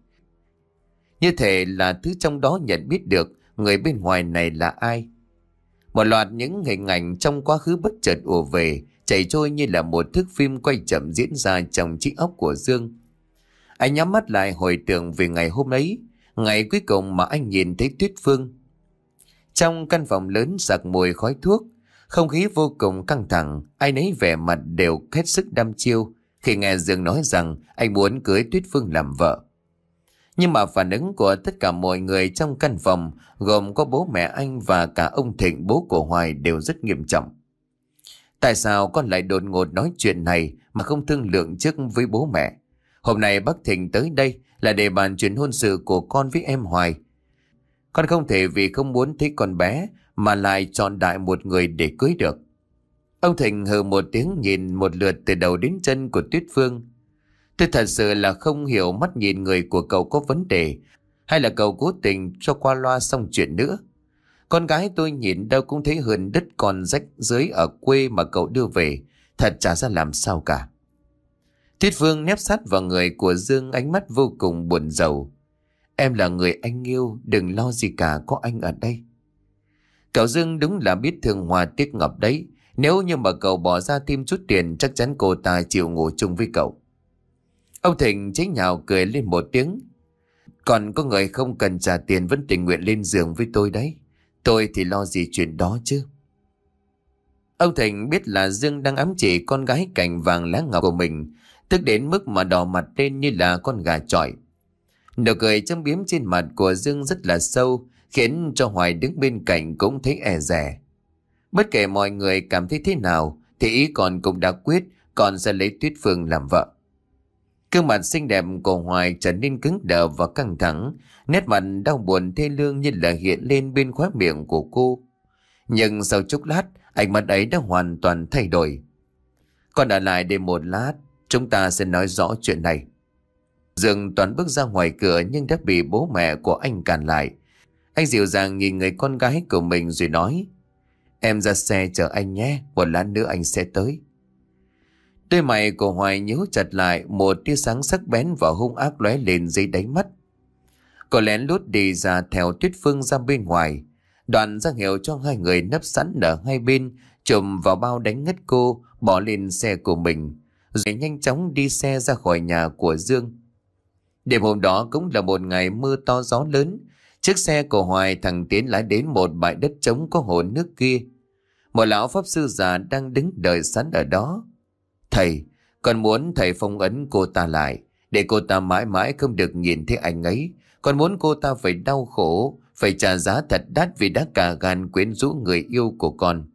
Như thể là thứ trong đó nhận biết được người bên ngoài này là ai. Một loạt những hình ảnh trong quá khứ bất chợt ùa về, chảy trôi như là một thước phim quay chậm diễn ra trong trí óc của Dương. Anh nhắm mắt lại hồi tưởng về ngày hôm ấy, Ngày cuối cùng mà anh nhìn thấy Tuyết Phương Trong căn phòng lớn sặc mùi khói thuốc Không khí vô cùng căng thẳng Ai nấy vẻ mặt đều hết sức đăm chiêu Khi nghe Dương nói rằng Anh muốn cưới Tuyết Phương làm vợ Nhưng mà phản ứng của tất cả mọi người trong căn phòng Gồm có bố mẹ anh và cả ông Thịnh bố của Hoài đều rất nghiêm trọng Tại sao con lại đột ngột nói chuyện này mà không thương lượng trước với bố mẹ? Hôm nay bác Thịnh tới đây là để bàn chuyện hôn sự của con với em Hoài. Con không thể vì không muốn thích con bé mà lại chọn đại một người để cưới được. Ông Thịnh hừ một tiếng nhìn một lượt từ đầu đến chân của Tuyết Phương. Tôi thật sự là không hiểu mắt nhìn người của cậu có vấn đề hay là cậu cố tình cho qua loa xong chuyện nữa. Con gái tôi nhìn đâu cũng thấy hờn đứt còn rách dưới ở quê mà cậu đưa về. Thật chả ra làm sao cả. Thiết Vương nép sát vào người của Dương ánh mắt vô cùng buồn rầu. Em là người anh yêu, đừng lo gì cả, có anh ở đây. Cậu Dương đúng là biết thương hòa tiếc ngọc đấy. Nếu như mà cậu bỏ ra thêm chút tiền chắc chắn cô ta chịu ngủ chung với cậu. Ông Thịnh chế nhào cười lên một tiếng. Còn có người không cần trả tiền vẫn tình nguyện lên giường với tôi đấy. Tôi thì lo gì chuyện đó chứ. Ông Thịnh biết là Dương đang ám chỉ con gái cành vàng lá ngọc của mình Tức đến mức mà đỏ mặt lên như là con gà trọi Nụ cười châm biếm trên mặt của Dương rất là sâu Khiến cho Hoài đứng bên cạnh cũng thấy e rẻ Bất kể mọi người cảm thấy thế nào Thì ý còn cũng đã quyết Còn sẽ lấy Tuyết Phương làm vợ Cương mặt xinh đẹp của Hoài trở nên cứng đờ và căng thẳng, nét mặt đau buồn thê lương như là hiện lên bên khóe miệng của cô. Nhưng sau chốc lát, ánh mắt ấy đã hoàn toàn thay đổi. Con ở lại để một lát, Chúng ta sẽ nói rõ chuyện này. Dương Toàn bước ra ngoài cửa nhưng đã bị bố mẹ của anh cản lại. Anh dịu dàng nhìn người con gái của mình rồi nói. Em ra xe chờ anh nhé, một lát nữa anh sẽ tới. Đôi mày của Hoài nhíu chặt lại, một tia sáng sắc bén và hung ác lóe lên dưới đáy mắt. Cô lén lút đi ra theo tuyết phương ra bên ngoài. Đoàn ra hiệu cho hai người nấp sẵn ở hai bên, chùm vào bao đánh ngất cô, bỏ lên xe của mình rồi nhanh chóng đi xe ra khỏi nhà của Dương. Đêm hôm đó cũng là một ngày mưa to gió lớn. Chiếc xe của Hoài thằng Tiến lái đến một bãi đất trống có hồ nước kia. Một lão pháp sư già đang đứng đợi sẵn ở đó. Thầy, con muốn thầy phong ấn cô ta lại, để cô ta mãi mãi không được nhìn thấy anh ấy. Con muốn cô ta phải đau khổ, phải trả giá thật đắt vì đã cả gan quyến rũ người yêu của con.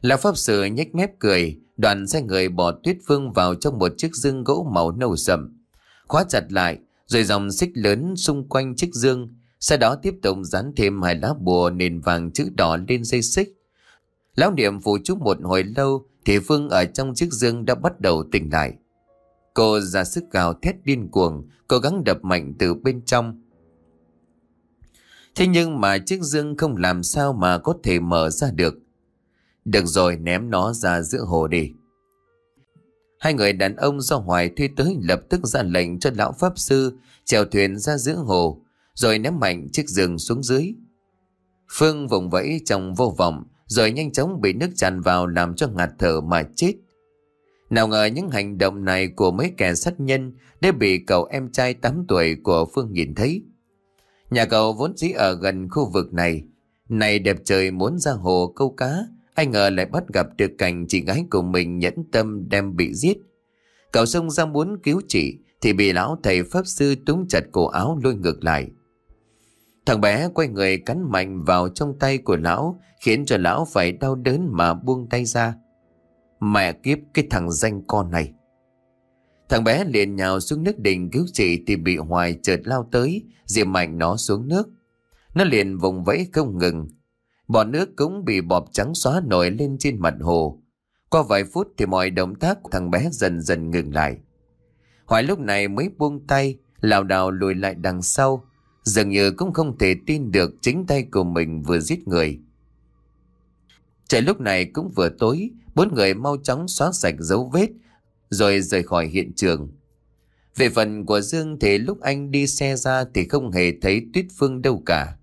Lão pháp sư nhếch mép cười, Đoàn xe người bỏ Tuyết Phương vào trong một chiếc dương gỗ màu nâu sầm, Khóa chặt lại, rồi dòng xích lớn xung quanh chiếc dương. Sau đó tiếp tục dán thêm hai lá bùa nền vàng chữ đỏ lên dây xích. Lão niệm phụ chúc một hồi lâu thì Phương ở trong chiếc dương đã bắt đầu tỉnh lại. Cô ra sức gào thét điên cuồng, cố gắng đập mạnh từ bên trong. Thế nhưng mà chiếc dương không làm sao mà có thể mở ra được. Được rồi ném nó ra giữa hồ đi. Hai người đàn ông do hoài thuê tới lập tức ra lệnh cho lão pháp sư chèo thuyền ra giữa hồ, rồi ném mạnh chiếc giường xuống dưới. Phương vùng vẫy trong vô vọng, rồi nhanh chóng bị nước tràn vào làm cho ngạt thở mà chết. Nào ngờ những hành động này của mấy kẻ sát nhân đã bị cậu em trai 8 tuổi của Phương nhìn thấy. Nhà cậu vốn dĩ ở gần khu vực này, này đẹp trời muốn ra hồ câu cá Ai ngờ lại bắt gặp được cảnh chị gái của mình nhẫn tâm đem bị giết. Cậu xông ra muốn cứu chị thì bị lão thầy pháp sư túm chặt cổ áo lôi ngược lại. Thằng bé quay người cắn mạnh vào trong tay của lão khiến cho lão phải đau đớn mà buông tay ra. Mẹ kiếp cái thằng danh con này. Thằng bé liền nhào xuống nước đình cứu chị thì bị Hoài chợt lao tới, dìm mạnh nó xuống nước. Nó liền vùng vẫy không ngừng, Bọt nước cũng bị bọt trắng xóa nổi lên trên mặt hồ. Qua vài phút thì mọi động tác của thằng bé dần dần ngừng lại. Hoài lúc này mới buông tay, lảo đảo lùi lại đằng sau, dường như cũng không thể tin được chính tay của mình vừa giết người. Trời lúc này cũng vừa tối, bốn người mau chóng xóa sạch dấu vết, rồi rời khỏi hiện trường. Về phần của Dương thì lúc anh đi xe ra thì không hề thấy Tuyết Phương đâu cả.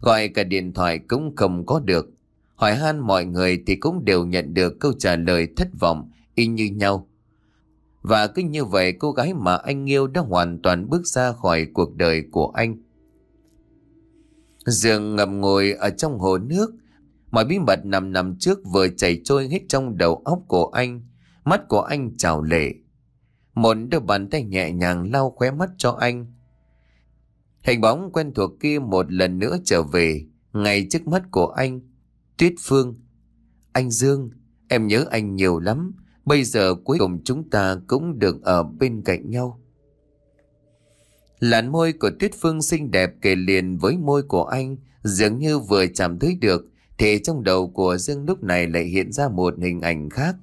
Gọi cả điện thoại cũng không có được Hỏi han mọi người thì cũng đều nhận được câu trả lời thất vọng y như nhau Và cứ như vậy cô gái mà anh yêu đã hoàn toàn bước ra khỏi cuộc đời của anh Dương ngầm ngồi ở trong hồ nước Mọi bí mật nằm nằm trước vừa chảy trôi hết trong đầu óc của anh Mắt của anh trào lệ Một đôi bàn tay nhẹ nhàng lau khóe mắt cho anh Hình bóng quen thuộc kia một lần nữa trở về, ngay trước mắt của anh. Tuyết Phương, anh Dương, em nhớ anh nhiều lắm. Bây giờ cuối cùng chúng ta cũng được ở bên cạnh nhau. Làn môi của Tuyết Phương xinh đẹp kề liền với môi của anh, dường như vừa chạm thấy được, thì trong đầu của Dương lúc này lại hiện ra một hình ảnh khác.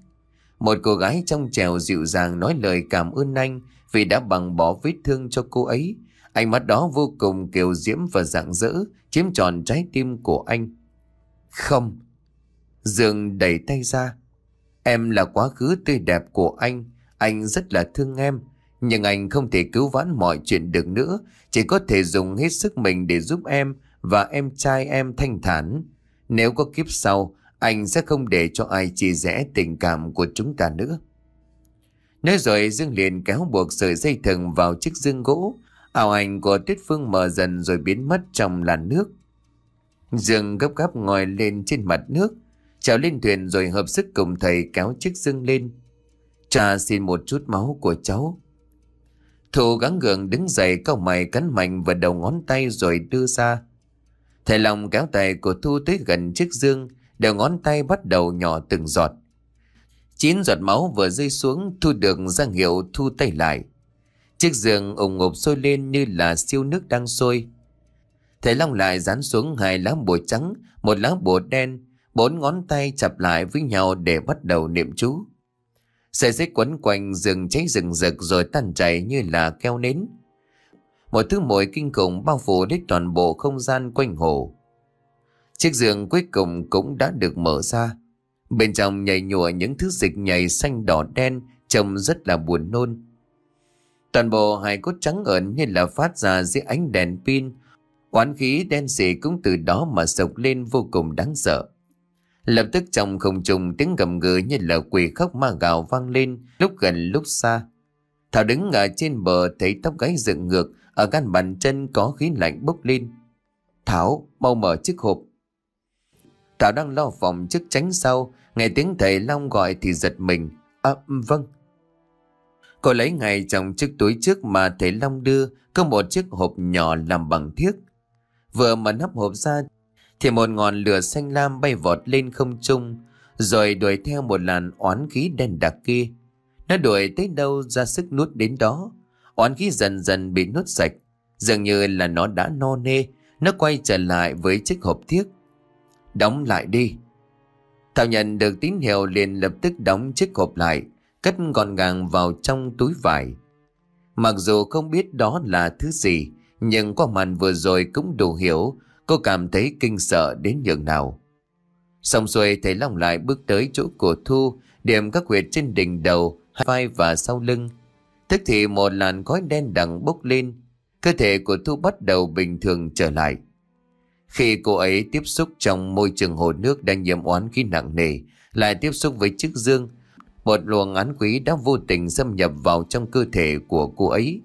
Một cô gái trong trèo dịu dàng nói lời cảm ơn anh vì đã bằng bỏ vết thương cho cô ấy, Ánh mắt đó vô cùng kiều diễm và rạng rỡ Chiếm tròn trái tim của anh Không Dương đẩy tay ra Em là quá khứ tươi đẹp của anh Anh rất là thương em Nhưng anh không thể cứu vãn mọi chuyện được nữa Chỉ có thể dùng hết sức mình để giúp em Và em trai em thanh thản Nếu có kiếp sau Anh sẽ không để cho ai chia rẽ tình cảm của chúng ta nữa Nói rồi Dương liền kéo buộc sợi dây thừng vào chiếc dương gỗ Ảo ảnh của Tuyết Phương mờ dần rồi biến mất trong làn nước. Dương gấp gáp ngồi lên trên mặt nước, trèo lên thuyền rồi hợp sức cùng thầy kéo chiếc dương lên. Cha xin một chút máu của cháu. Thù gắng gượng đứng dậy cau mày cắn mạnh vào đầu ngón tay rồi đưa ra. Thầy lòng kéo tay của Thu tới gần chiếc dương, đầu ngón tay bắt đầu nhỏ từng giọt. Chín giọt máu vừa rơi xuống Thu được giang hiệu thu tay lại Chiếc giường ủng ngộp sôi lên như là siêu nước đang sôi. Thầy Long lại dán xuống hai lá bùa trắng, một lá bùa đen, bốn ngón tay chập lại với nhau để bắt đầu niệm chú. Sợi dây quấn quanh rừng cháy rừng rực rồi tan chảy như là keo nến. Một thứ mùi kinh khủng bao phủ đến toàn bộ không gian quanh hồ. Chiếc giường cuối cùng cũng đã được mở ra. Bên trong nhảy nhụa những thứ dịch nhảy xanh đỏ đen trông rất là buồn nôn. Toàn bộ hài cốt trắng ẩn như là phát ra dưới ánh đèn pin. Oán khí đen xỉ cũng từ đó mà sộc lên vô cùng đáng sợ. Lập tức trong không trung tiếng gầm gừ như là quỷ khóc ma gào vang lên lúc gần lúc xa. Thảo đứng ở trên bờ thấy tóc gáy dựng ngược, ở gan bàn chân có khí lạnh bốc lên. Thảo, mau mở chiếc hộp. Thảo đang lo phòng trước tránh sau, nghe tiếng thầy Long gọi thì giật mình. À, ừ, vâng, Cô lấy ngay trong chiếc túi trước mà thầy Long đưa có một chiếc hộp nhỏ làm bằng thiếc. Vừa mà nắp hộp ra thì một ngọn lửa xanh lam bay vọt lên không trung rồi đuổi theo một làn oán khí đen đặc kia. Nó đuổi tới đâu ra sức nuốt đến đó. Oán khí dần dần bị nuốt sạch. Dường như là nó đã no nê. Nó quay trở lại với chiếc hộp thiếc. Đóng lại đi. Thảo nhận được tín hiệu liền lập tức đóng chiếc hộp lại cất gọn gàng vào trong túi vải. Mặc dù không biết đó là thứ gì, nhưng qua màn vừa rồi cũng đủ hiểu, cô cảm thấy kinh sợ đến nhường nào. Xong xuôi thấy lòng lại bước tới chỗ của Thu, điểm các huyệt trên đỉnh đầu, hai vai và sau lưng. Tức thì một làn khói đen đằng bốc lên, cơ thể của Thu bắt đầu bình thường trở lại. Khi cô ấy tiếp xúc trong môi trường hồ nước đang nhiễm oán khí nặng nề, lại tiếp xúc với chiếc dương, một luồng án quý đã vô tình xâm nhập vào trong cơ thể của cô ấy.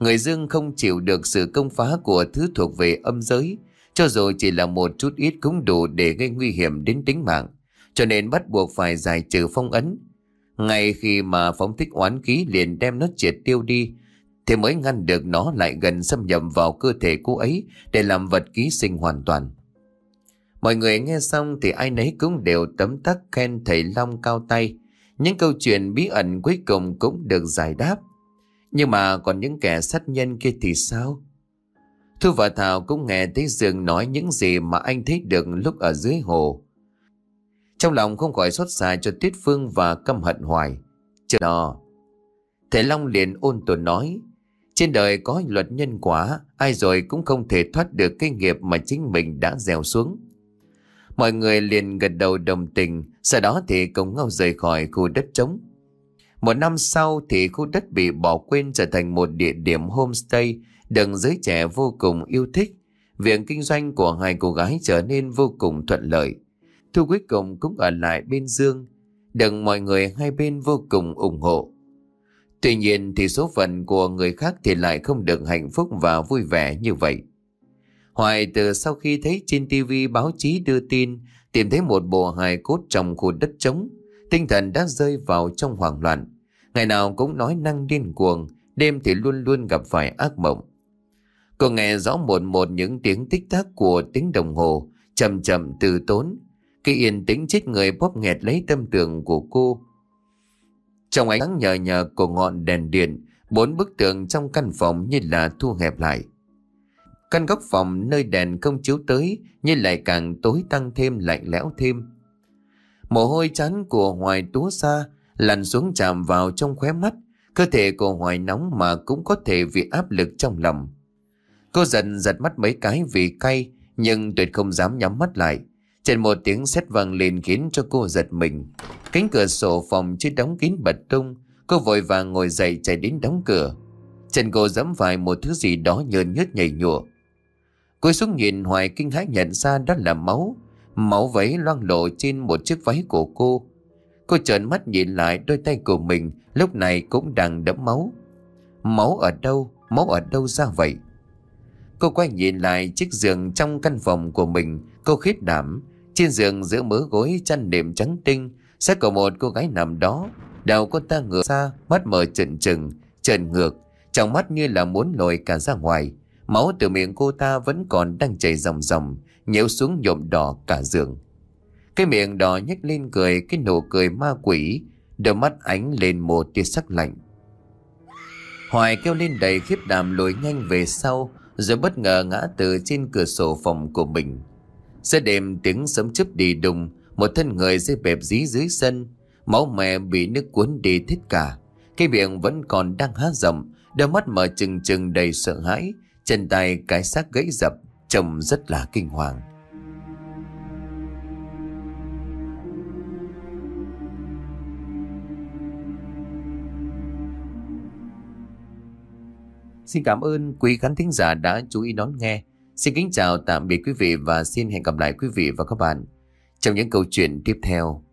Người dương không chịu được sự công phá của thứ thuộc về âm giới, cho dù chỉ là một chút ít cũng đủ để gây nguy hiểm đến tính mạng, cho nên bắt buộc phải giải trừ phong ấn. Ngay khi mà phóng thích oán khí liền đem nó triệt tiêu đi, thì mới ngăn được nó lại gần xâm nhập vào cơ thể cô ấy để làm vật ký sinh hoàn toàn. Mọi người nghe xong thì ai nấy cũng đều tấm tắc khen thầy Long cao tay, những câu chuyện bí ẩn cuối cùng cũng được giải đáp. Nhưng mà còn những kẻ sát nhân kia thì sao? Thu và Thảo cũng nghe thấy Dương nói những gì mà anh thấy được lúc ở dưới hồ. Trong lòng không khỏi xót xa cho Tuyết Phương và căm hận hoài. Chờ đò, Thầy Long liền ôn tồn nói. Trên đời có luật nhân quả, ai rồi cũng không thể thoát được cái nghiệp mà chính mình đã dèo xuống. Mọi người liền gật đầu đồng tình, sau đó thì cùng nhau rời khỏi khu đất trống. Một năm sau thì khu đất bị bỏ quên trở thành một địa điểm homestay được giới trẻ vô cùng yêu thích. Việc kinh doanh của hai cô gái trở nên vô cùng thuận lợi. Thu cuối cùng cũng ở lại bên Dương, được mọi người hai bên vô cùng ủng hộ. Tuy nhiên thì số phận của người khác thì lại không được hạnh phúc và vui vẻ như vậy. Hoài từ sau khi thấy trên TV báo chí đưa tin tìm thấy một bộ hài cốt trong khu đất trống. Tinh thần đã rơi vào trong hoảng loạn. Ngày nào cũng nói năng điên cuồng, đêm thì luôn luôn gặp phải ác mộng. Cô nghe rõ một một những tiếng tích tắc của tiếng đồng hồ, chậm chậm từ tốn. Cái yên tĩnh chết người bóp nghẹt lấy tâm tưởng của cô. Trong ánh sáng nhờ nhờ của ngọn đèn điện, bốn bức tường trong căn phòng như là thu hẹp lại. Căn góc phòng nơi đèn không chiếu tới Nhưng lại càng tối tăng thêm lạnh lẽo thêm Mồ hôi chán của Hoài túa xa Lăn xuống chạm vào trong khóe mắt Cơ thể của Hoài nóng mà cũng có thể vì áp lực trong lòng Cô dần giật mắt mấy cái vì cay Nhưng tuyệt không dám nhắm mắt lại Trên một tiếng sét vang lên khiến cho cô giật mình Cánh cửa sổ phòng chưa đóng kín bật tung Cô vội vàng ngồi dậy chạy đến đóng cửa trên cô giẫm vài một thứ gì đó nhơn nhớt nhảy nhụa Cô xuống nhìn Hoài kinh hãi nhận ra đó là máu Máu vấy loang lộ trên một chiếc váy của cô Cô trợn mắt nhìn lại đôi tay của mình Lúc này cũng đang đẫm máu Máu ở đâu? Máu ở đâu ra vậy? Cô quay nhìn lại chiếc giường trong căn phòng của mình Cô khít đảm Trên giường giữa mớ gối chăn nệm trắng tinh Sẽ có một cô gái nằm đó Đầu cô ta ngửa xa Mắt mở trần trừng Trần ngược Trong mắt như là muốn lồi cả ra ngoài Máu từ miệng cô ta vẫn còn đang chảy ròng ròng, nhễu xuống nhộm đỏ cả giường. Cái miệng đỏ nhếch lên cười, cái nụ cười ma quỷ, đôi mắt ánh lên một tia sắc lạnh. Hoài kêu lên đầy khiếp đảm lùi nhanh về sau, rồi bất ngờ ngã từ trên cửa sổ phòng của mình. Giữa đêm tiếng sấm chớp đi đùng, một thân người dây bẹp dí dưới sân, máu mẹ bị nước cuốn đi thích cả. Cái miệng vẫn còn đang há rộng, đôi mắt mở trừng trừng đầy sợ hãi, chân tay cái xác gãy dập, trông rất là kinh hoàng. Xin cảm ơn quý khán thính giả đã chú ý đón nghe. Xin kính chào tạm biệt quý vị và xin hẹn gặp lại quý vị và các bạn trong những câu chuyện tiếp theo.